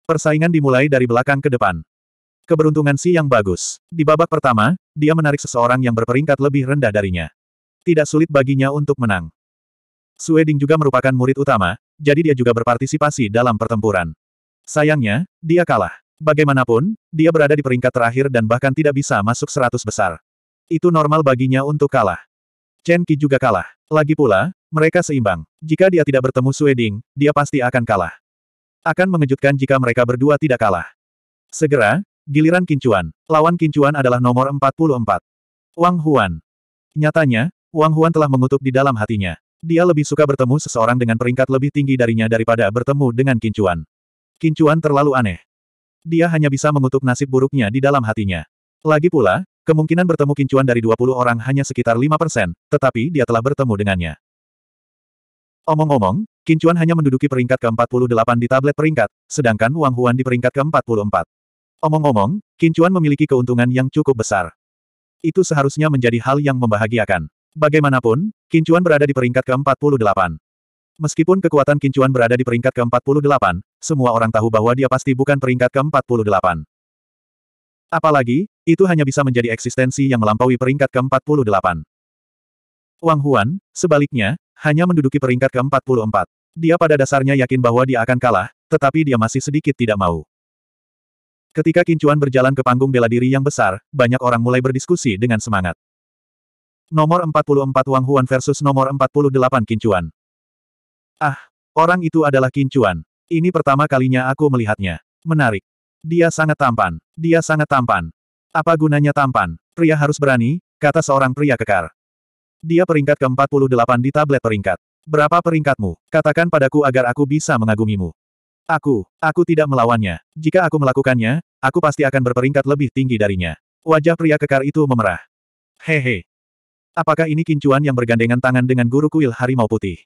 Persaingan dimulai dari belakang ke depan. Keberuntungan Si yang bagus. Di babak pertama, dia menarik seseorang yang berperingkat lebih rendah darinya. Tidak sulit baginya untuk menang. Sueding juga merupakan murid utama, jadi dia juga berpartisipasi dalam pertempuran. Sayangnya, dia kalah. Bagaimanapun, dia berada di peringkat terakhir dan bahkan tidak bisa masuk seratus besar. Itu normal baginya untuk kalah. Chen Qi juga kalah. Lagi pula, mereka seimbang. Jika dia tidak bertemu Sueding, dia pasti akan kalah. Akan mengejutkan jika mereka berdua tidak kalah. Segera, giliran Kincuan. Lawan Kincuan adalah nomor 44. Wang Huan. Nyatanya, Wang Huan telah mengutuk di dalam hatinya. Dia lebih suka bertemu seseorang dengan peringkat lebih tinggi darinya daripada bertemu dengan Kincuan. Kincuan terlalu aneh. Dia hanya bisa mengutuk nasib buruknya di dalam hatinya. Lagi pula, kemungkinan bertemu kincuan dari 20 orang hanya sekitar 5 persen, tetapi dia telah bertemu dengannya. Omong-omong, kincuan hanya menduduki peringkat ke-48 di tablet peringkat, sedangkan Wang Huan di peringkat ke-44. Omong-omong, kincuan memiliki keuntungan yang cukup besar. Itu seharusnya menjadi hal yang membahagiakan. Bagaimanapun, kincuan berada di peringkat ke-48. Meskipun kekuatan Kincuan berada di peringkat ke-48, semua orang tahu bahwa dia pasti bukan peringkat ke-48. Apalagi, itu hanya bisa menjadi eksistensi yang melampaui peringkat ke-48. Wang Huan, sebaliknya, hanya menduduki peringkat ke-44. Dia pada dasarnya yakin bahwa dia akan kalah, tetapi dia masih sedikit tidak mau. Ketika Kincuan berjalan ke panggung bela diri yang besar, banyak orang mulai berdiskusi dengan semangat. Nomor 44 Wang Huan versus nomor 48 Kincuan. Ah, orang itu adalah Kincuan. Ini pertama kalinya aku melihatnya. Menarik. Dia sangat tampan. Dia sangat tampan. Apa gunanya tampan? Pria harus berani, kata seorang pria kekar. Dia peringkat ke-48 di tablet peringkat. Berapa peringkatmu? Katakan padaku agar aku bisa mengagumimu. Aku, aku tidak melawannya. Jika aku melakukannya, aku pasti akan berperingkat lebih tinggi darinya. Wajah pria kekar itu memerah. Hehe. Apakah ini kincuan yang bergandengan tangan dengan guru kuil harimau putih?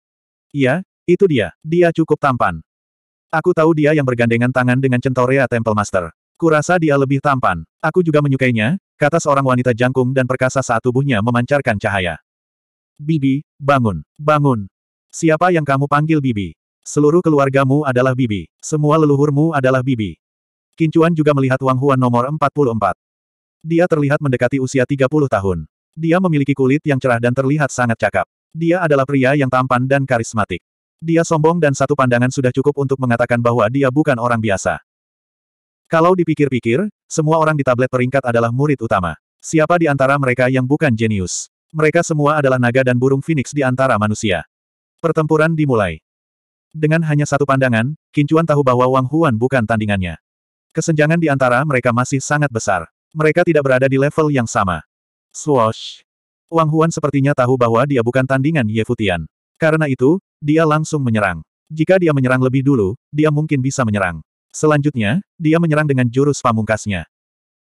Iya, itu dia, dia cukup tampan. Aku tahu dia yang bergandengan tangan dengan Centorea Temple Master. Kurasa dia lebih tampan. Aku juga menyukainya, kata seorang wanita jangkung dan perkasa saat tubuhnya memancarkan cahaya. Bibi, bangun, bangun. Siapa yang kamu panggil Bibi? Seluruh keluargamu adalah Bibi. Semua leluhurmu adalah Bibi. Kincuan juga melihat Wang Huan nomor 44. Dia terlihat mendekati usia 30 tahun. Dia memiliki kulit yang cerah dan terlihat sangat cakap. Dia adalah pria yang tampan dan karismatik. Dia sombong dan satu pandangan sudah cukup untuk mengatakan bahwa dia bukan orang biasa. Kalau dipikir-pikir, semua orang di tablet peringkat adalah murid utama. Siapa di antara mereka yang bukan jenius? Mereka semua adalah naga dan burung phoenix di antara manusia. Pertempuran dimulai. Dengan hanya satu pandangan, Kincuan tahu bahwa Wang Huan bukan tandingannya. Kesenjangan di antara mereka masih sangat besar. Mereka tidak berada di level yang sama. Swoosh. Wang Huan sepertinya tahu bahwa dia bukan tandingan Ye Futian. Karena itu, dia langsung menyerang. Jika dia menyerang lebih dulu, dia mungkin bisa menyerang. Selanjutnya, dia menyerang dengan jurus pamungkasnya.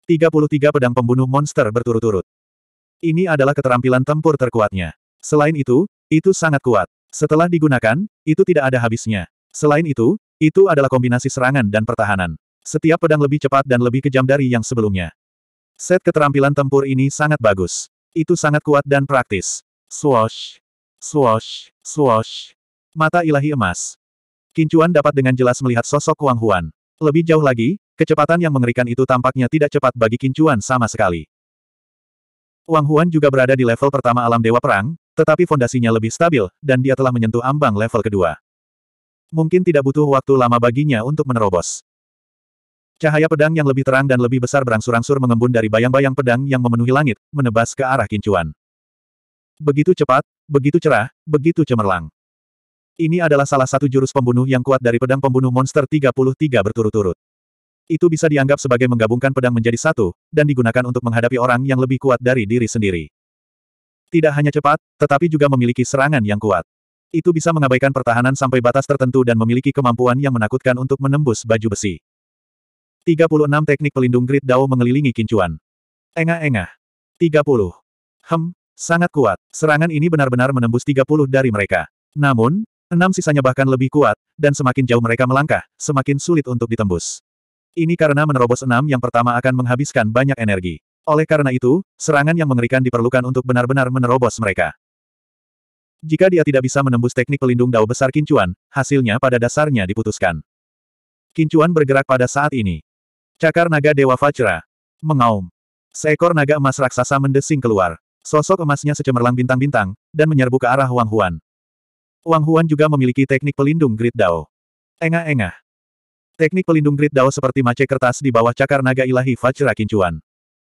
33 pedang pembunuh monster berturut-turut. Ini adalah keterampilan tempur terkuatnya. Selain itu, itu sangat kuat. Setelah digunakan, itu tidak ada habisnya. Selain itu, itu adalah kombinasi serangan dan pertahanan. Setiap pedang lebih cepat dan lebih kejam dari yang sebelumnya. Set keterampilan tempur ini sangat bagus. Itu sangat kuat dan praktis. Swoosh. Swash, swash. Mata ilahi emas. Kincuan dapat dengan jelas melihat sosok Huang Huan. Lebih jauh lagi, kecepatan yang mengerikan itu tampaknya tidak cepat bagi Kincuan sama sekali. Wang Huan juga berada di level pertama alam Dewa Perang, tetapi fondasinya lebih stabil, dan dia telah menyentuh ambang level kedua. Mungkin tidak butuh waktu lama baginya untuk menerobos. Cahaya pedang yang lebih terang dan lebih besar berangsur-angsur mengembun dari bayang-bayang pedang yang memenuhi langit, menebas ke arah Kincuan. Begitu cepat, begitu cerah, begitu cemerlang. Ini adalah salah satu jurus pembunuh yang kuat dari pedang pembunuh monster 33 berturut-turut. Itu bisa dianggap sebagai menggabungkan pedang menjadi satu, dan digunakan untuk menghadapi orang yang lebih kuat dari diri sendiri. Tidak hanya cepat, tetapi juga memiliki serangan yang kuat. Itu bisa mengabaikan pertahanan sampai batas tertentu dan memiliki kemampuan yang menakutkan untuk menembus baju besi. 36 teknik pelindung Grid Dao mengelilingi kincuan. Engah-engah. 30. Hem, Sangat kuat, serangan ini benar-benar menembus 30 dari mereka. Namun, enam sisanya bahkan lebih kuat, dan semakin jauh mereka melangkah, semakin sulit untuk ditembus. Ini karena menerobos enam yang pertama akan menghabiskan banyak energi. Oleh karena itu, serangan yang mengerikan diperlukan untuk benar-benar menerobos mereka. Jika dia tidak bisa menembus teknik pelindung dao besar kincuan, hasilnya pada dasarnya diputuskan. Kincuan bergerak pada saat ini. Cakar naga Dewa Vajra. Mengaum. Seekor naga emas raksasa mendesing keluar. Sosok emasnya secemerlang bintang-bintang, dan menyerbu ke arah Wang Huan. Wang Huan juga memiliki teknik pelindung Grid Dao. Engah-engah. Teknik pelindung Grid Dao seperti mace kertas di bawah cakar naga ilahi Fajra Kincuan.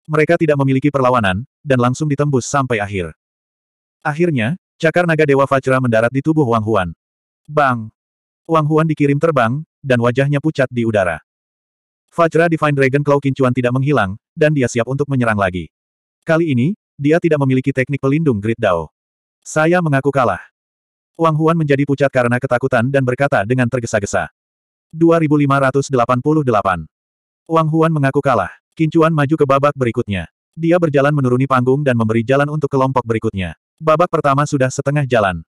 Mereka tidak memiliki perlawanan, dan langsung ditembus sampai akhir. Akhirnya, cakar naga Dewa Fajra mendarat di tubuh Wang Huan. Bang! Wang Huan dikirim terbang, dan wajahnya pucat di udara. Fajra Divine Dragon Claw Kincuan tidak menghilang, dan dia siap untuk menyerang lagi. Kali ini, dia tidak memiliki teknik pelindung Great Dao. Saya mengaku kalah. Wang Huan menjadi pucat karena ketakutan dan berkata dengan tergesa-gesa. 2588. Wang Huan mengaku kalah. Kincuan maju ke babak berikutnya. Dia berjalan menuruni panggung dan memberi jalan untuk kelompok berikutnya. Babak pertama sudah setengah jalan.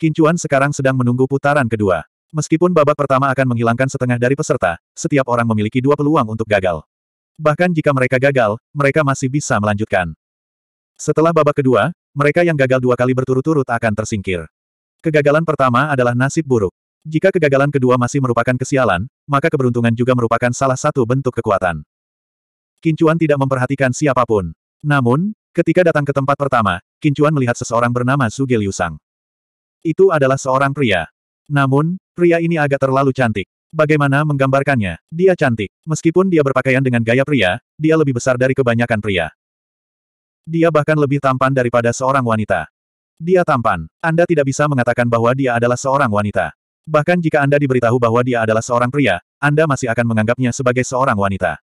Kincuan sekarang sedang menunggu putaran kedua. Meskipun babak pertama akan menghilangkan setengah dari peserta, setiap orang memiliki dua peluang untuk gagal. Bahkan jika mereka gagal, mereka masih bisa melanjutkan. Setelah babak kedua, mereka yang gagal dua kali berturut-turut akan tersingkir. Kegagalan pertama adalah nasib buruk. Jika kegagalan kedua masih merupakan kesialan, maka keberuntungan juga merupakan salah satu bentuk kekuatan. Kincuan tidak memperhatikan siapapun. Namun, ketika datang ke tempat pertama, Kincuan melihat seseorang bernama Sugil Yusang. Itu adalah seorang pria. Namun, pria ini agak terlalu cantik. Bagaimana menggambarkannya? Dia cantik. Meskipun dia berpakaian dengan gaya pria, dia lebih besar dari kebanyakan pria. Dia bahkan lebih tampan daripada seorang wanita. Dia tampan. Anda tidak bisa mengatakan bahwa dia adalah seorang wanita. Bahkan jika Anda diberitahu bahwa dia adalah seorang pria, Anda masih akan menganggapnya sebagai seorang wanita.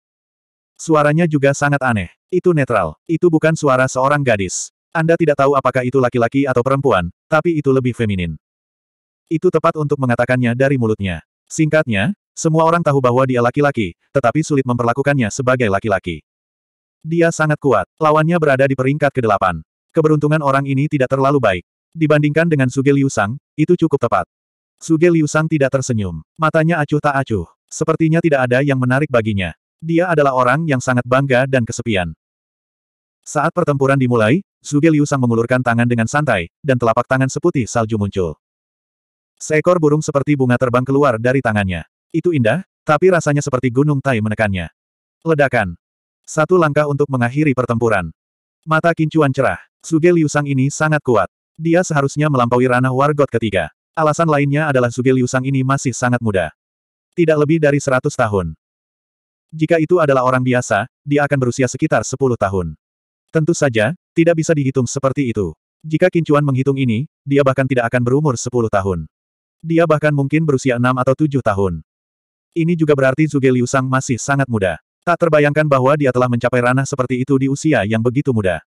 Suaranya juga sangat aneh. Itu netral. Itu bukan suara seorang gadis. Anda tidak tahu apakah itu laki-laki atau perempuan, tapi itu lebih feminin. Itu tepat untuk mengatakannya dari mulutnya. Singkatnya, semua orang tahu bahwa dia laki-laki, tetapi sulit memperlakukannya sebagai laki-laki. Dia sangat kuat. Lawannya berada di peringkat ke-8. Keberuntungan orang ini tidak terlalu baik. Dibandingkan dengan Suge Liu Sang, itu cukup tepat. Suge Liu Sang tidak tersenyum. Matanya acuh tak acuh. Sepertinya tidak ada yang menarik baginya. Dia adalah orang yang sangat bangga dan kesepian. Saat pertempuran dimulai, Suge Liu Sang mengulurkan tangan dengan santai, dan telapak tangan seputih salju muncul. Seekor burung seperti bunga terbang keluar dari tangannya. Itu indah, tapi rasanya seperti gunung tai menekannya. Ledakan. Satu langkah untuk mengakhiri pertempuran. Mata kincuan cerah. Suge Liu Sang ini sangat kuat. Dia seharusnya melampaui ranah wargot ketiga. Alasan lainnya adalah Suge Liu Sang ini masih sangat muda. Tidak lebih dari 100 tahun. Jika itu adalah orang biasa, dia akan berusia sekitar 10 tahun. Tentu saja, tidak bisa dihitung seperti itu. Jika Kincuan menghitung ini, dia bahkan tidak akan berumur 10 tahun. Dia bahkan mungkin berusia 6 atau 7 tahun. Ini juga berarti Zuge Liu Sang masih sangat muda. Tak terbayangkan bahwa dia telah mencapai ranah seperti itu di usia yang begitu muda.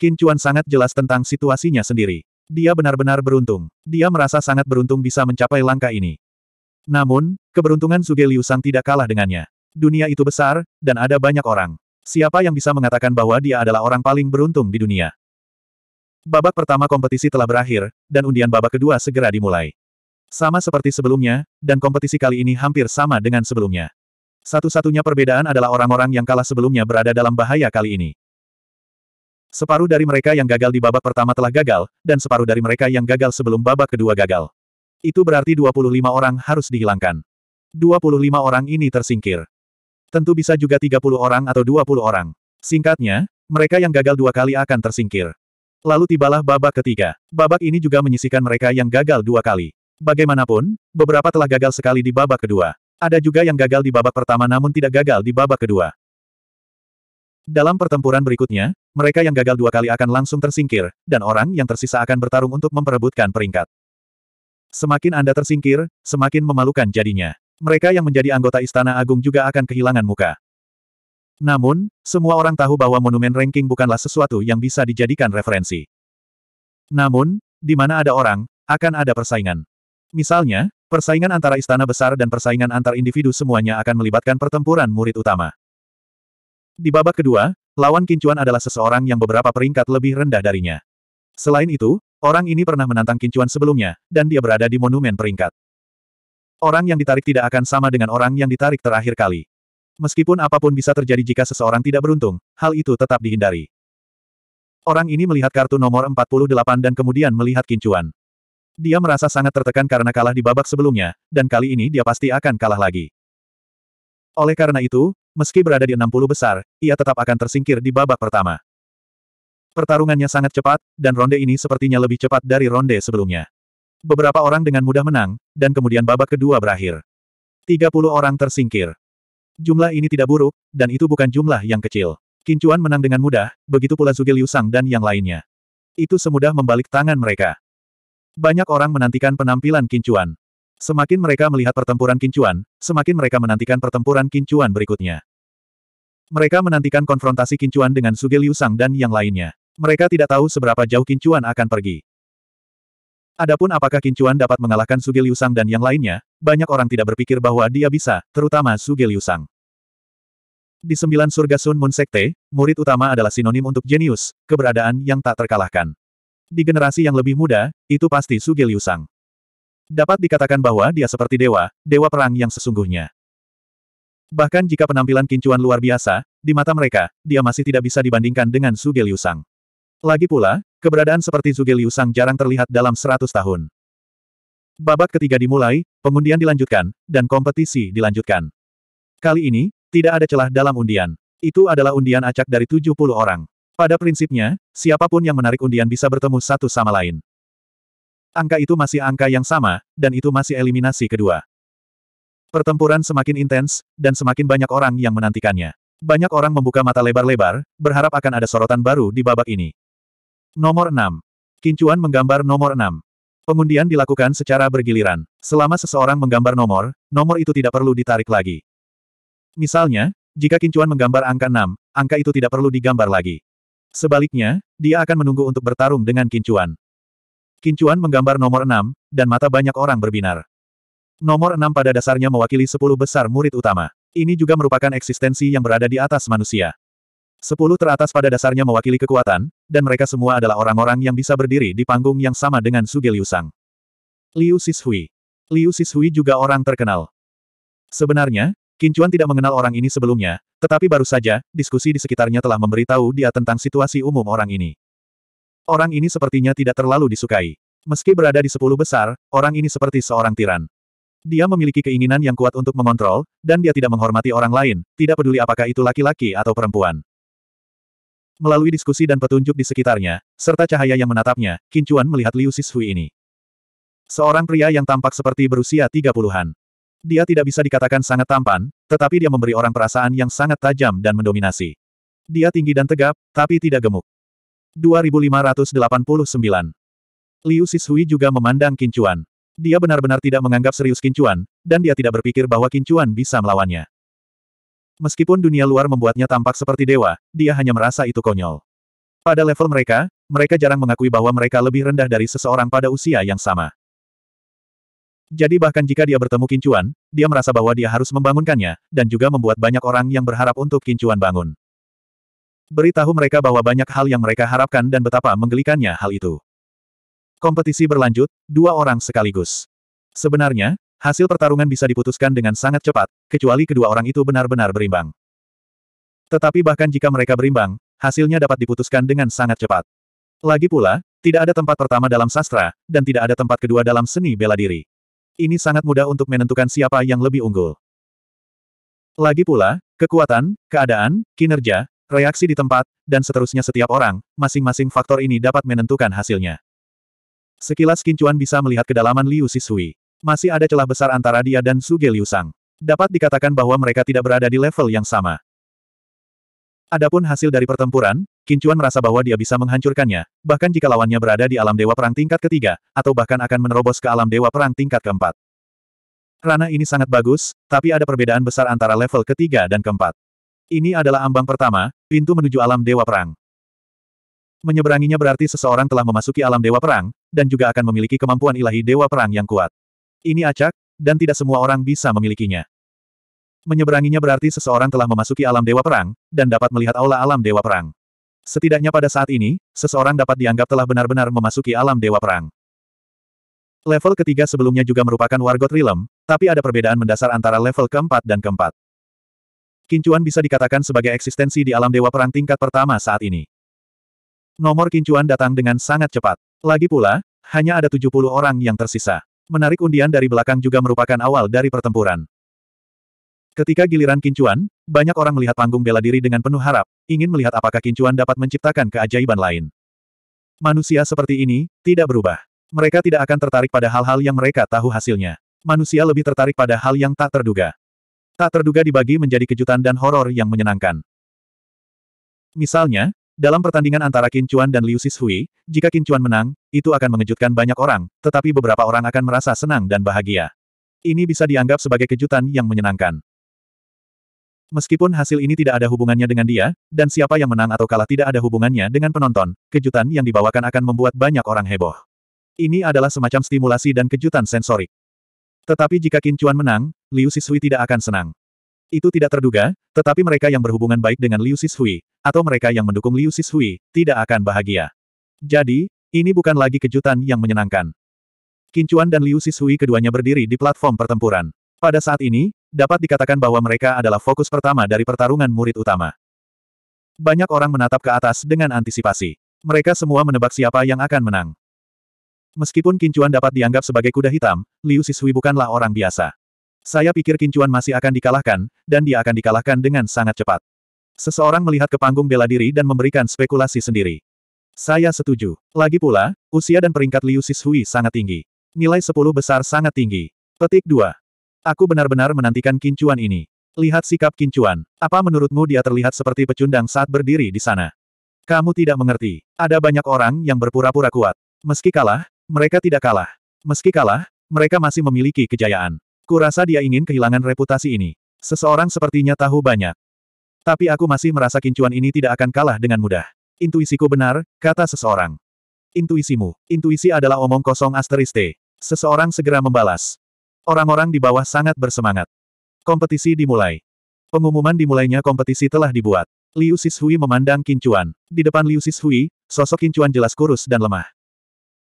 Qin sangat jelas tentang situasinya sendiri. Dia benar-benar beruntung. Dia merasa sangat beruntung bisa mencapai langkah ini. Namun, keberuntungan Suge Liu tidak kalah dengannya. Dunia itu besar, dan ada banyak orang. Siapa yang bisa mengatakan bahwa dia adalah orang paling beruntung di dunia? Babak pertama kompetisi telah berakhir, dan undian babak kedua segera dimulai. Sama seperti sebelumnya, dan kompetisi kali ini hampir sama dengan sebelumnya. Satu-satunya perbedaan adalah orang-orang yang kalah sebelumnya berada dalam bahaya kali ini. Separuh dari mereka yang gagal di babak pertama telah gagal, dan separuh dari mereka yang gagal sebelum babak kedua gagal. Itu berarti 25 orang harus dihilangkan. 25 orang ini tersingkir. Tentu bisa juga 30 orang atau 20 orang. Singkatnya, mereka yang gagal dua kali akan tersingkir. Lalu tibalah babak ketiga. Babak ini juga menyisikan mereka yang gagal dua kali. Bagaimanapun, beberapa telah gagal sekali di babak kedua. Ada juga yang gagal di babak pertama namun tidak gagal di babak kedua. Dalam pertempuran berikutnya, mereka yang gagal dua kali akan langsung tersingkir, dan orang yang tersisa akan bertarung untuk memperebutkan peringkat. Semakin Anda tersingkir, semakin memalukan jadinya. Mereka yang menjadi anggota Istana Agung juga akan kehilangan muka. Namun, semua orang tahu bahwa monumen ranking bukanlah sesuatu yang bisa dijadikan referensi. Namun, di mana ada orang, akan ada persaingan. Misalnya, Persaingan antara istana besar dan persaingan antar individu semuanya akan melibatkan pertempuran murid utama. Di babak kedua, lawan Kincuan adalah seseorang yang beberapa peringkat lebih rendah darinya. Selain itu, orang ini pernah menantang Kincuan sebelumnya, dan dia berada di monumen peringkat. Orang yang ditarik tidak akan sama dengan orang yang ditarik terakhir kali. Meskipun apapun bisa terjadi jika seseorang tidak beruntung, hal itu tetap dihindari. Orang ini melihat kartu nomor 48 dan kemudian melihat Kincuan. Dia merasa sangat tertekan karena kalah di babak sebelumnya, dan kali ini dia pasti akan kalah lagi. Oleh karena itu, meski berada di 60 besar, ia tetap akan tersingkir di babak pertama. Pertarungannya sangat cepat, dan ronde ini sepertinya lebih cepat dari ronde sebelumnya. Beberapa orang dengan mudah menang, dan kemudian babak kedua berakhir. 30 orang tersingkir. Jumlah ini tidak buruk, dan itu bukan jumlah yang kecil. Kincuan menang dengan mudah, begitu pula Zugil Yusang dan yang lainnya. Itu semudah membalik tangan mereka. Banyak orang menantikan penampilan kincuan. Semakin mereka melihat pertempuran kincuan, semakin mereka menantikan pertempuran kincuan berikutnya. Mereka menantikan konfrontasi kincuan dengan Suge Liu dan yang lainnya. Mereka tidak tahu seberapa jauh kincuan akan pergi. Adapun apakah kincuan dapat mengalahkan Suge Liu dan yang lainnya, banyak orang tidak berpikir bahwa dia bisa, terutama Suge Liu Di sembilan surga Sun Moon Sekte, murid utama adalah sinonim untuk jenius, keberadaan yang tak terkalahkan. Di generasi yang lebih muda, itu pasti Suge Liu Sang. Dapat dikatakan bahwa dia seperti dewa, dewa perang yang sesungguhnya. Bahkan jika penampilan kincuan luar biasa, di mata mereka, dia masih tidak bisa dibandingkan dengan Suge Liu Sang. Lagi pula, keberadaan seperti Suge Liu Sang jarang terlihat dalam 100 tahun. Babak ketiga dimulai, pengundian dilanjutkan, dan kompetisi dilanjutkan. Kali ini, tidak ada celah dalam undian. Itu adalah undian acak dari 70 orang. Pada prinsipnya, siapapun yang menarik undian bisa bertemu satu sama lain. Angka itu masih angka yang sama, dan itu masih eliminasi kedua. Pertempuran semakin intens, dan semakin banyak orang yang menantikannya. Banyak orang membuka mata lebar-lebar, berharap akan ada sorotan baru di babak ini. Nomor 6. Kincuan menggambar nomor 6. Pengundian dilakukan secara bergiliran. Selama seseorang menggambar nomor, nomor itu tidak perlu ditarik lagi. Misalnya, jika Kincuan menggambar angka 6, angka itu tidak perlu digambar lagi. Sebaliknya, dia akan menunggu untuk bertarung dengan Kincuan. Kincuan menggambar nomor enam, dan mata banyak orang berbinar. Nomor enam pada dasarnya mewakili sepuluh besar murid utama. Ini juga merupakan eksistensi yang berada di atas manusia. Sepuluh teratas pada dasarnya mewakili kekuatan, dan mereka semua adalah orang-orang yang bisa berdiri di panggung yang sama dengan Suge Liu Sang. Liu Sishui. Liu Sishui juga orang terkenal. Sebenarnya, Kincuan tidak mengenal orang ini sebelumnya, tetapi baru saja, diskusi di sekitarnya telah memberitahu dia tentang situasi umum orang ini. Orang ini sepertinya tidak terlalu disukai. Meski berada di sepuluh besar, orang ini seperti seorang tiran. Dia memiliki keinginan yang kuat untuk mengontrol, dan dia tidak menghormati orang lain, tidak peduli apakah itu laki-laki atau perempuan. Melalui diskusi dan petunjuk di sekitarnya, serta cahaya yang menatapnya, Kincuan melihat Liu Sishui ini. Seorang pria yang tampak seperti berusia tiga puluhan. Dia tidak bisa dikatakan sangat tampan, tetapi dia memberi orang perasaan yang sangat tajam dan mendominasi. Dia tinggi dan tegap, tapi tidak gemuk. 2589 Liu Sishui juga memandang Kincuan. Dia benar-benar tidak menganggap serius Kincuan, dan dia tidak berpikir bahwa Kincuan bisa melawannya. Meskipun dunia luar membuatnya tampak seperti dewa, dia hanya merasa itu konyol. Pada level mereka, mereka jarang mengakui bahwa mereka lebih rendah dari seseorang pada usia yang sama. Jadi bahkan jika dia bertemu Kincuan, dia merasa bahwa dia harus membangunkannya, dan juga membuat banyak orang yang berharap untuk Kincuan bangun. Beritahu mereka bahwa banyak hal yang mereka harapkan dan betapa menggelikannya hal itu. Kompetisi berlanjut, dua orang sekaligus. Sebenarnya, hasil pertarungan bisa diputuskan dengan sangat cepat, kecuali kedua orang itu benar-benar berimbang. Tetapi bahkan jika mereka berimbang, hasilnya dapat diputuskan dengan sangat cepat. Lagi pula, tidak ada tempat pertama dalam sastra, dan tidak ada tempat kedua dalam seni bela diri. Ini sangat mudah untuk menentukan siapa yang lebih unggul. Lagi pula, kekuatan, keadaan, kinerja, reaksi di tempat, dan seterusnya setiap orang, masing-masing faktor ini dapat menentukan hasilnya. Sekilas Kincuan bisa melihat kedalaman Liu Sisui. Masih ada celah besar antara dia dan Suge Liu Sang. Dapat dikatakan bahwa mereka tidak berada di level yang sama. Adapun hasil dari pertempuran, Kincuan merasa bahwa dia bisa menghancurkannya, bahkan jika lawannya berada di alam dewa perang tingkat ketiga, atau bahkan akan menerobos ke alam dewa perang tingkat keempat. Rana ini sangat bagus, tapi ada perbedaan besar antara level ketiga dan keempat. Ini adalah ambang pertama, pintu menuju alam dewa perang. Menyeberanginya berarti seseorang telah memasuki alam dewa perang, dan juga akan memiliki kemampuan ilahi dewa perang yang kuat. Ini acak, dan tidak semua orang bisa memilikinya. Menyeberanginya berarti seseorang telah memasuki alam dewa perang, dan dapat melihat aula alam dewa perang. Setidaknya pada saat ini, seseorang dapat dianggap telah benar-benar memasuki alam Dewa Perang. Level ketiga sebelumnya juga merupakan Wargot rilem, tapi ada perbedaan mendasar antara level keempat dan keempat. Kincuan bisa dikatakan sebagai eksistensi di alam Dewa Perang tingkat pertama saat ini. Nomor kincuan datang dengan sangat cepat. Lagi pula, hanya ada 70 orang yang tersisa. Menarik undian dari belakang juga merupakan awal dari pertempuran. Ketika giliran Kincuan, banyak orang melihat panggung bela diri dengan penuh harap, ingin melihat apakah Kincuan dapat menciptakan keajaiban lain. Manusia seperti ini, tidak berubah. Mereka tidak akan tertarik pada hal-hal yang mereka tahu hasilnya. Manusia lebih tertarik pada hal yang tak terduga. Tak terduga dibagi menjadi kejutan dan horor yang menyenangkan. Misalnya, dalam pertandingan antara Kincuan dan Liu Hui, jika Kincuan menang, itu akan mengejutkan banyak orang, tetapi beberapa orang akan merasa senang dan bahagia. Ini bisa dianggap sebagai kejutan yang menyenangkan. Meskipun hasil ini tidak ada hubungannya dengan dia, dan siapa yang menang atau kalah tidak ada hubungannya dengan penonton, kejutan yang dibawakan akan membuat banyak orang heboh. Ini adalah semacam stimulasi dan kejutan sensorik. Tetapi jika Kincuan menang, Liu Sishui tidak akan senang. Itu tidak terduga, tetapi mereka yang berhubungan baik dengan Liu Sishui, atau mereka yang mendukung Liu Sishui, tidak akan bahagia. Jadi, ini bukan lagi kejutan yang menyenangkan. Kincuan dan Liu Sishui keduanya berdiri di platform pertempuran. Pada saat ini, dapat dikatakan bahwa mereka adalah fokus pertama dari pertarungan murid utama. Banyak orang menatap ke atas dengan antisipasi. Mereka semua menebak siapa yang akan menang. Meskipun Kincuan dapat dianggap sebagai kuda hitam, Liu Sisui bukanlah orang biasa. Saya pikir Kincuan masih akan dikalahkan, dan dia akan dikalahkan dengan sangat cepat. Seseorang melihat ke panggung bela diri dan memberikan spekulasi sendiri. Saya setuju. Lagi pula, usia dan peringkat Liu Sishui sangat tinggi. Nilai 10 besar sangat tinggi. Petik 2. Aku benar-benar menantikan kincuan ini. Lihat sikap kincuan. Apa menurutmu dia terlihat seperti pecundang saat berdiri di sana? Kamu tidak mengerti. Ada banyak orang yang berpura-pura kuat. Meski kalah, mereka tidak kalah. Meski kalah, mereka masih memiliki kejayaan. Kurasa dia ingin kehilangan reputasi ini. Seseorang sepertinya tahu banyak. Tapi aku masih merasa kincuan ini tidak akan kalah dengan mudah. Intuisiku benar, kata seseorang. Intuisimu. Intuisi adalah omong kosong asterisk Seseorang segera membalas. Orang-orang di bawah sangat bersemangat. Kompetisi dimulai. Pengumuman dimulainya kompetisi telah dibuat. Liu Sishui memandang Kincuan. Di depan Liu Sishui, sosok Kincuan jelas kurus dan lemah.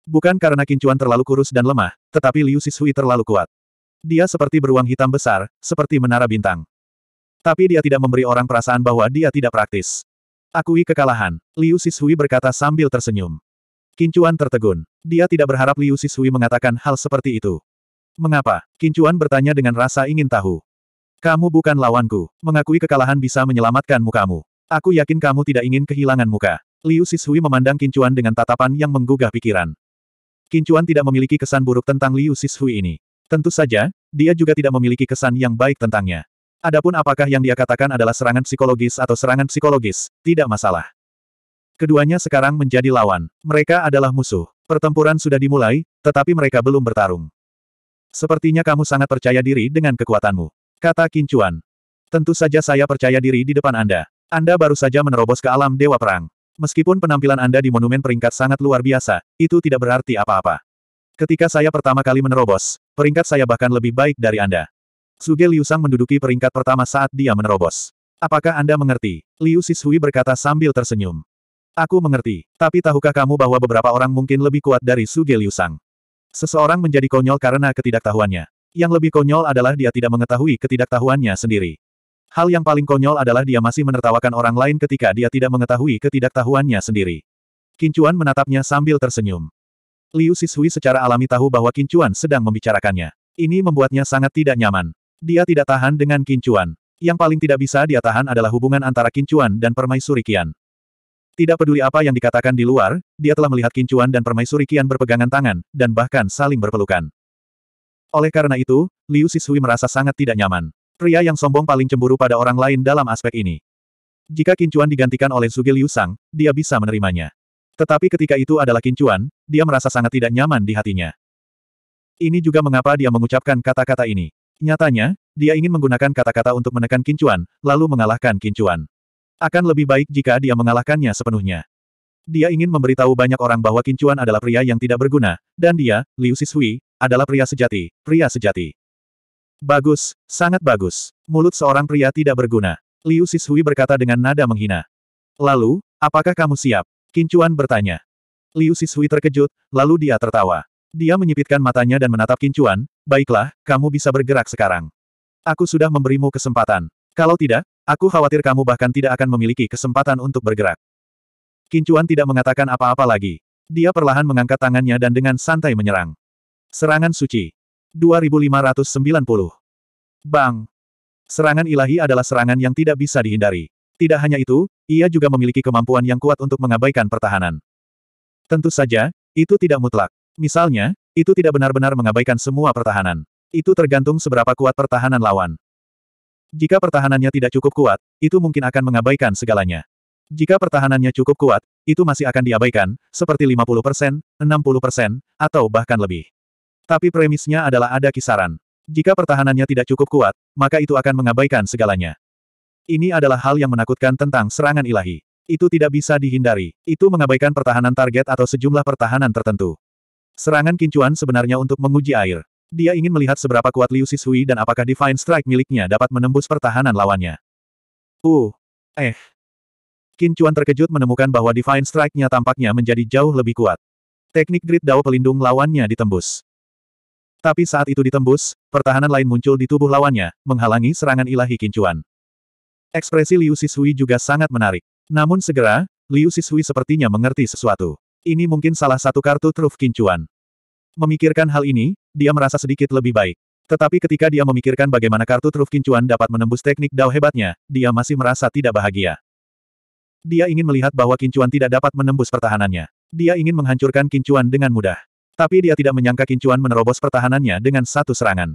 Bukan karena Kincuan terlalu kurus dan lemah, tetapi Liu Sishui terlalu kuat. Dia seperti beruang hitam besar, seperti menara bintang. Tapi dia tidak memberi orang perasaan bahwa dia tidak praktis. Akui kekalahan, Liu Sishui berkata sambil tersenyum. Kincuan tertegun. Dia tidak berharap Liu Sishui mengatakan hal seperti itu. Mengapa? Kincuan bertanya dengan rasa ingin tahu. Kamu bukan lawanku. Mengakui kekalahan bisa menyelamatkan mukamu. Aku yakin kamu tidak ingin kehilangan muka. Liu Sishui memandang Kincuan dengan tatapan yang menggugah pikiran. Kincuan tidak memiliki kesan buruk tentang Liu Sishui ini. Tentu saja, dia juga tidak memiliki kesan yang baik tentangnya. Adapun apakah yang dia katakan adalah serangan psikologis atau serangan psikologis, tidak masalah. Keduanya sekarang menjadi lawan. Mereka adalah musuh. Pertempuran sudah dimulai, tetapi mereka belum bertarung. Sepertinya kamu sangat percaya diri dengan kekuatanmu. Kata Kincuan. Tentu saja saya percaya diri di depan Anda. Anda baru saja menerobos ke alam Dewa Perang. Meskipun penampilan Anda di monumen peringkat sangat luar biasa, itu tidak berarti apa-apa. Ketika saya pertama kali menerobos, peringkat saya bahkan lebih baik dari Anda. Suge Liu Sang menduduki peringkat pertama saat dia menerobos. Apakah Anda mengerti? Liu Sishui berkata sambil tersenyum. Aku mengerti, tapi tahukah kamu bahwa beberapa orang mungkin lebih kuat dari Suge Liu Sang? Seseorang menjadi konyol karena ketidaktahuannya. Yang lebih konyol adalah dia tidak mengetahui ketidaktahuannya sendiri. Hal yang paling konyol adalah dia masih menertawakan orang lain ketika dia tidak mengetahui ketidaktahuannya sendiri. Kincuan menatapnya sambil tersenyum. Liu Sishui secara alami tahu bahwa Kincuan sedang membicarakannya. Ini membuatnya sangat tidak nyaman. Dia tidak tahan dengan Kincuan. Yang paling tidak bisa dia tahan adalah hubungan antara Kincuan dan Permaisuri Kian. Tidak peduli apa yang dikatakan di luar, dia telah melihat Kincuan dan permaisuri kian berpegangan tangan, dan bahkan saling berpelukan. Oleh karena itu, Liu Sisui merasa sangat tidak nyaman. Pria yang sombong paling cemburu pada orang lain dalam aspek ini. Jika Kincuan digantikan oleh Zuge Liu Sang, dia bisa menerimanya. Tetapi ketika itu adalah Kincuan, dia merasa sangat tidak nyaman di hatinya. Ini juga mengapa dia mengucapkan kata-kata ini. Nyatanya, dia ingin menggunakan kata-kata untuk menekan Kincuan, lalu mengalahkan Kincuan. Akan lebih baik jika dia mengalahkannya sepenuhnya. Dia ingin memberitahu banyak orang bahwa Kincuan adalah pria yang tidak berguna, dan dia, Liu Sishui, adalah pria sejati, pria sejati. Bagus, sangat bagus. Mulut seorang pria tidak berguna. Liu Sishui berkata dengan nada menghina. Lalu, apakah kamu siap? Kincuan bertanya. Liu Sishui terkejut, lalu dia tertawa. Dia menyipitkan matanya dan menatap Kincuan, baiklah, kamu bisa bergerak sekarang. Aku sudah memberimu kesempatan. Kalau tidak, Aku khawatir kamu bahkan tidak akan memiliki kesempatan untuk bergerak. Kincuan tidak mengatakan apa-apa lagi. Dia perlahan mengangkat tangannya dan dengan santai menyerang. Serangan suci. 2590. Bang! Serangan ilahi adalah serangan yang tidak bisa dihindari. Tidak hanya itu, ia juga memiliki kemampuan yang kuat untuk mengabaikan pertahanan. Tentu saja, itu tidak mutlak. Misalnya, itu tidak benar-benar mengabaikan semua pertahanan. Itu tergantung seberapa kuat pertahanan lawan. Jika pertahanannya tidak cukup kuat, itu mungkin akan mengabaikan segalanya. Jika pertahanannya cukup kuat, itu masih akan diabaikan, seperti 50%, 60%, atau bahkan lebih. Tapi premisnya adalah ada kisaran. Jika pertahanannya tidak cukup kuat, maka itu akan mengabaikan segalanya. Ini adalah hal yang menakutkan tentang serangan ilahi. Itu tidak bisa dihindari. Itu mengabaikan pertahanan target atau sejumlah pertahanan tertentu. Serangan kincuan sebenarnya untuk menguji air. Dia ingin melihat seberapa kuat Liu Sisui dan apakah Divine Strike miliknya dapat menembus pertahanan lawannya. Uh, eh. Qin Chuan terkejut menemukan bahwa Divine Strike-nya tampaknya menjadi jauh lebih kuat. Teknik Grid Dao pelindung lawannya ditembus. Tapi saat itu ditembus, pertahanan lain muncul di tubuh lawannya, menghalangi serangan ilahi Qin Chuan. Ekspresi Liu Sisui juga sangat menarik. Namun segera, Liu Sisui sepertinya mengerti sesuatu. Ini mungkin salah satu kartu truf Qin Chuan. Memikirkan hal ini, dia merasa sedikit lebih baik. Tetapi ketika dia memikirkan bagaimana kartu truf kincuan dapat menembus teknik dao hebatnya, dia masih merasa tidak bahagia. Dia ingin melihat bahwa kincuan tidak dapat menembus pertahanannya. Dia ingin menghancurkan kincuan dengan mudah. Tapi dia tidak menyangka kincuan menerobos pertahanannya dengan satu serangan.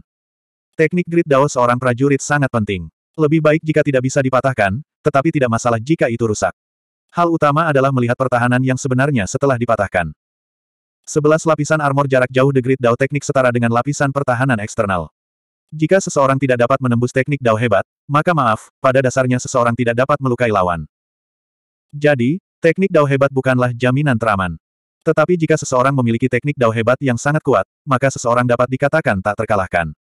Teknik grid dao seorang prajurit sangat penting. Lebih baik jika tidak bisa dipatahkan, tetapi tidak masalah jika itu rusak. Hal utama adalah melihat pertahanan yang sebenarnya setelah dipatahkan. Sebelas lapisan armor jarak jauh The Great Dao teknik setara dengan lapisan pertahanan eksternal. Jika seseorang tidak dapat menembus teknik Dao hebat, maka maaf, pada dasarnya seseorang tidak dapat melukai lawan. Jadi, teknik Dao hebat bukanlah jaminan teraman. Tetapi jika seseorang memiliki teknik Dao hebat yang sangat kuat, maka seseorang dapat dikatakan tak terkalahkan.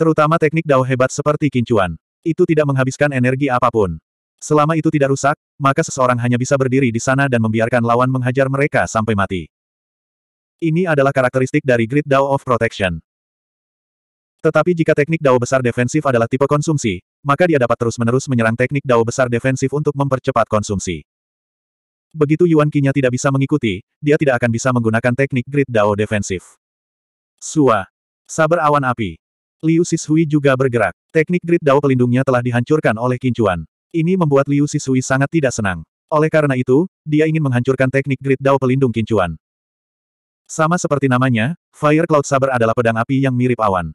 Terutama teknik Dao hebat seperti kincuan. Itu tidak menghabiskan energi apapun. Selama itu tidak rusak, maka seseorang hanya bisa berdiri di sana dan membiarkan lawan menghajar mereka sampai mati. Ini adalah karakteristik dari Great Dao of Protection. Tetapi jika teknik Dao besar defensif adalah tipe konsumsi, maka dia dapat terus-menerus menyerang teknik Dao besar defensif untuk mempercepat konsumsi. Begitu Yuan Qinya tidak bisa mengikuti, dia tidak akan bisa menggunakan teknik Great Dao defensif. Sua. Sabar awan api. Liu Sishui juga bergerak. Teknik Great Dao pelindungnya telah dihancurkan oleh Kincuan. Ini membuat Liu Sisui sangat tidak senang. Oleh karena itu, dia ingin menghancurkan teknik Great Dao pelindung Kincuan. Sama seperti namanya, Fire Cloud Saber adalah pedang api yang mirip awan.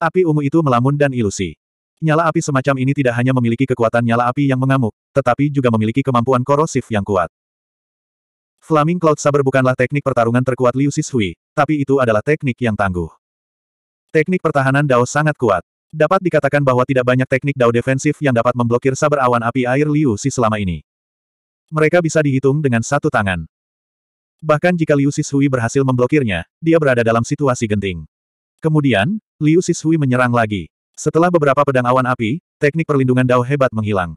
Api ungu itu melamun dan ilusi. Nyala api semacam ini tidak hanya memiliki kekuatan nyala api yang mengamuk, tetapi juga memiliki kemampuan korosif yang kuat. Flaming Cloud Saber bukanlah teknik pertarungan terkuat Liu Sishui, tapi itu adalah teknik yang tangguh. Teknik pertahanan Dao sangat kuat. Dapat dikatakan bahwa tidak banyak teknik Dao defensif yang dapat memblokir saber awan api air Liu Si selama ini. Mereka bisa dihitung dengan satu tangan. Bahkan jika Liu Sishui berhasil memblokirnya, dia berada dalam situasi genting. Kemudian, Liu Sishui menyerang lagi. Setelah beberapa pedang awan api, teknik perlindungan Dao hebat menghilang.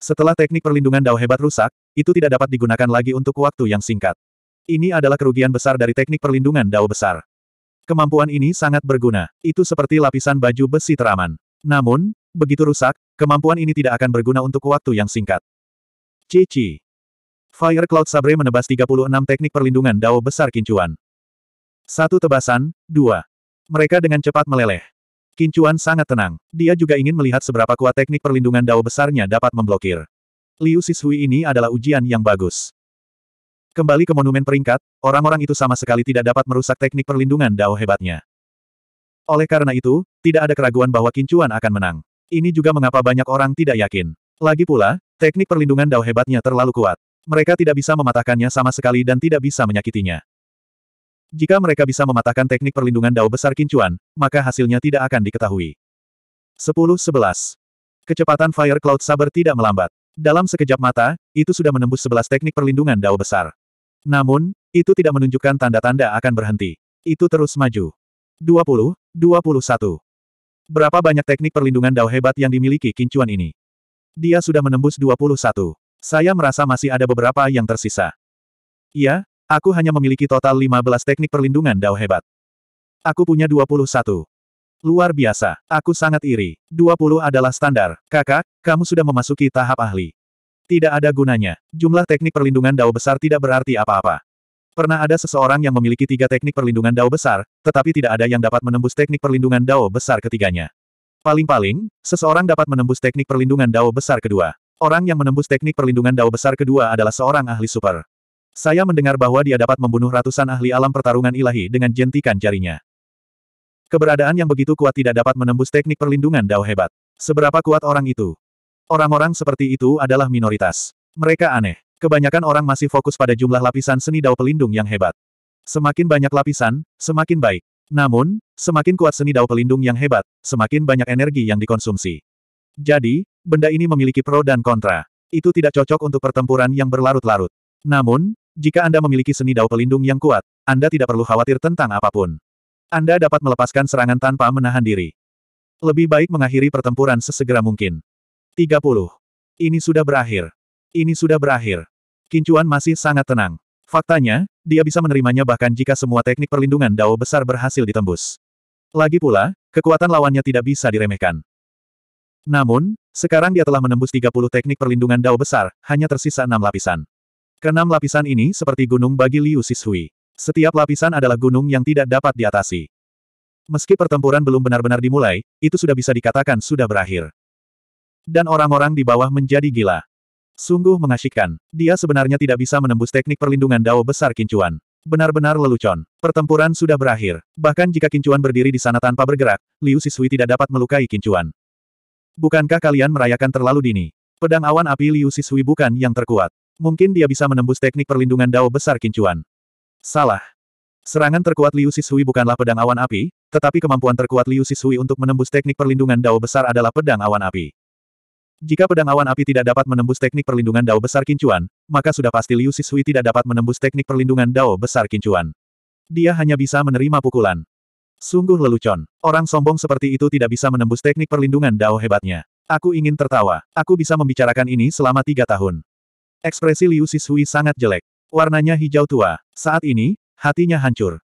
Setelah teknik perlindungan Dao hebat rusak, itu tidak dapat digunakan lagi untuk waktu yang singkat. Ini adalah kerugian besar dari teknik perlindungan Dao besar. Kemampuan ini sangat berguna. Itu seperti lapisan baju besi teraman. Namun, begitu rusak, kemampuan ini tidak akan berguna untuk waktu yang singkat. Cici. Fire Cloud Sabre menebas 36 teknik perlindungan Dao Besar Kincuan. Satu tebasan, dua. Mereka dengan cepat meleleh. Kincuan sangat tenang. Dia juga ingin melihat seberapa kuat teknik perlindungan Dao besarnya dapat memblokir. Liu Sisui ini adalah ujian yang bagus. Kembali ke monumen peringkat, orang-orang itu sama sekali tidak dapat merusak teknik perlindungan Dao hebatnya. Oleh karena itu, tidak ada keraguan bahwa Kincuan akan menang. Ini juga mengapa banyak orang tidak yakin. Lagi pula, teknik perlindungan Dao hebatnya terlalu kuat. Mereka tidak bisa mematahkannya sama sekali dan tidak bisa menyakitinya. Jika mereka bisa mematahkan teknik perlindungan dao besar kincuan, maka hasilnya tidak akan diketahui. 10-11. Kecepatan Fire Cloud Saber tidak melambat. Dalam sekejap mata, itu sudah menembus 11 teknik perlindungan dao besar. Namun, itu tidak menunjukkan tanda-tanda akan berhenti. Itu terus maju. 20, 21. Berapa banyak teknik perlindungan dao hebat yang dimiliki kincuan ini? Dia sudah menembus 21. Saya merasa masih ada beberapa yang tersisa. Iya, aku hanya memiliki total 15 teknik perlindungan dao hebat. Aku punya 21. Luar biasa, aku sangat iri. 20 adalah standar. Kakak, kamu sudah memasuki tahap ahli. Tidak ada gunanya. Jumlah teknik perlindungan dao besar tidak berarti apa-apa. Pernah ada seseorang yang memiliki tiga teknik perlindungan dao besar, tetapi tidak ada yang dapat menembus teknik perlindungan dao besar ketiganya. Paling-paling, seseorang dapat menembus teknik perlindungan dao besar kedua. Orang yang menembus teknik perlindungan dao besar kedua adalah seorang ahli super. Saya mendengar bahwa dia dapat membunuh ratusan ahli alam pertarungan ilahi dengan jentikan jarinya. Keberadaan yang begitu kuat tidak dapat menembus teknik perlindungan dao hebat. Seberapa kuat orang itu? Orang-orang seperti itu adalah minoritas. Mereka aneh. Kebanyakan orang masih fokus pada jumlah lapisan seni dao pelindung yang hebat. Semakin banyak lapisan, semakin baik. Namun, semakin kuat seni dao pelindung yang hebat, semakin banyak energi yang dikonsumsi. Jadi, benda ini memiliki pro dan kontra. Itu tidak cocok untuk pertempuran yang berlarut-larut. Namun, jika Anda memiliki seni dao pelindung yang kuat, Anda tidak perlu khawatir tentang apapun. Anda dapat melepaskan serangan tanpa menahan diri. Lebih baik mengakhiri pertempuran sesegera mungkin. 30. Ini sudah berakhir. Ini sudah berakhir. Kincuan masih sangat tenang. Faktanya, dia bisa menerimanya bahkan jika semua teknik perlindungan dao besar berhasil ditembus. Lagi pula, kekuatan lawannya tidak bisa diremehkan. Namun, sekarang dia telah menembus 30 teknik perlindungan dao besar, hanya tersisa enam lapisan. Keenam lapisan ini seperti gunung bagi Liu Sishui. Setiap lapisan adalah gunung yang tidak dapat diatasi. Meski pertempuran belum benar-benar dimulai, itu sudah bisa dikatakan sudah berakhir. Dan orang-orang di bawah menjadi gila. Sungguh mengasyikkan. Dia sebenarnya tidak bisa menembus teknik perlindungan dao besar kincuan. Benar-benar lelucon. Pertempuran sudah berakhir. Bahkan jika kincuan berdiri di sana tanpa bergerak, Liu Sishui tidak dapat melukai kincuan. Bukankah kalian merayakan terlalu dini? Pedang awan api Liu Sisui bukan yang terkuat. Mungkin dia bisa menembus teknik perlindungan dao besar kincuan. Salah. Serangan terkuat Liu Sisui bukanlah pedang awan api, tetapi kemampuan terkuat Liu Sisui untuk menembus teknik perlindungan dao besar adalah pedang awan api. Jika pedang awan api tidak dapat menembus teknik perlindungan dao besar kincuan, maka sudah pasti Liu Sisui tidak dapat menembus teknik perlindungan dao besar kincuan. Dia hanya bisa menerima pukulan. Sungguh lelucon. Orang sombong seperti itu tidak bisa menembus teknik perlindungan Dao hebatnya. Aku ingin tertawa. Aku bisa membicarakan ini selama tiga tahun. Ekspresi Liu Sishui sangat jelek. Warnanya hijau tua. Saat ini, hatinya hancur.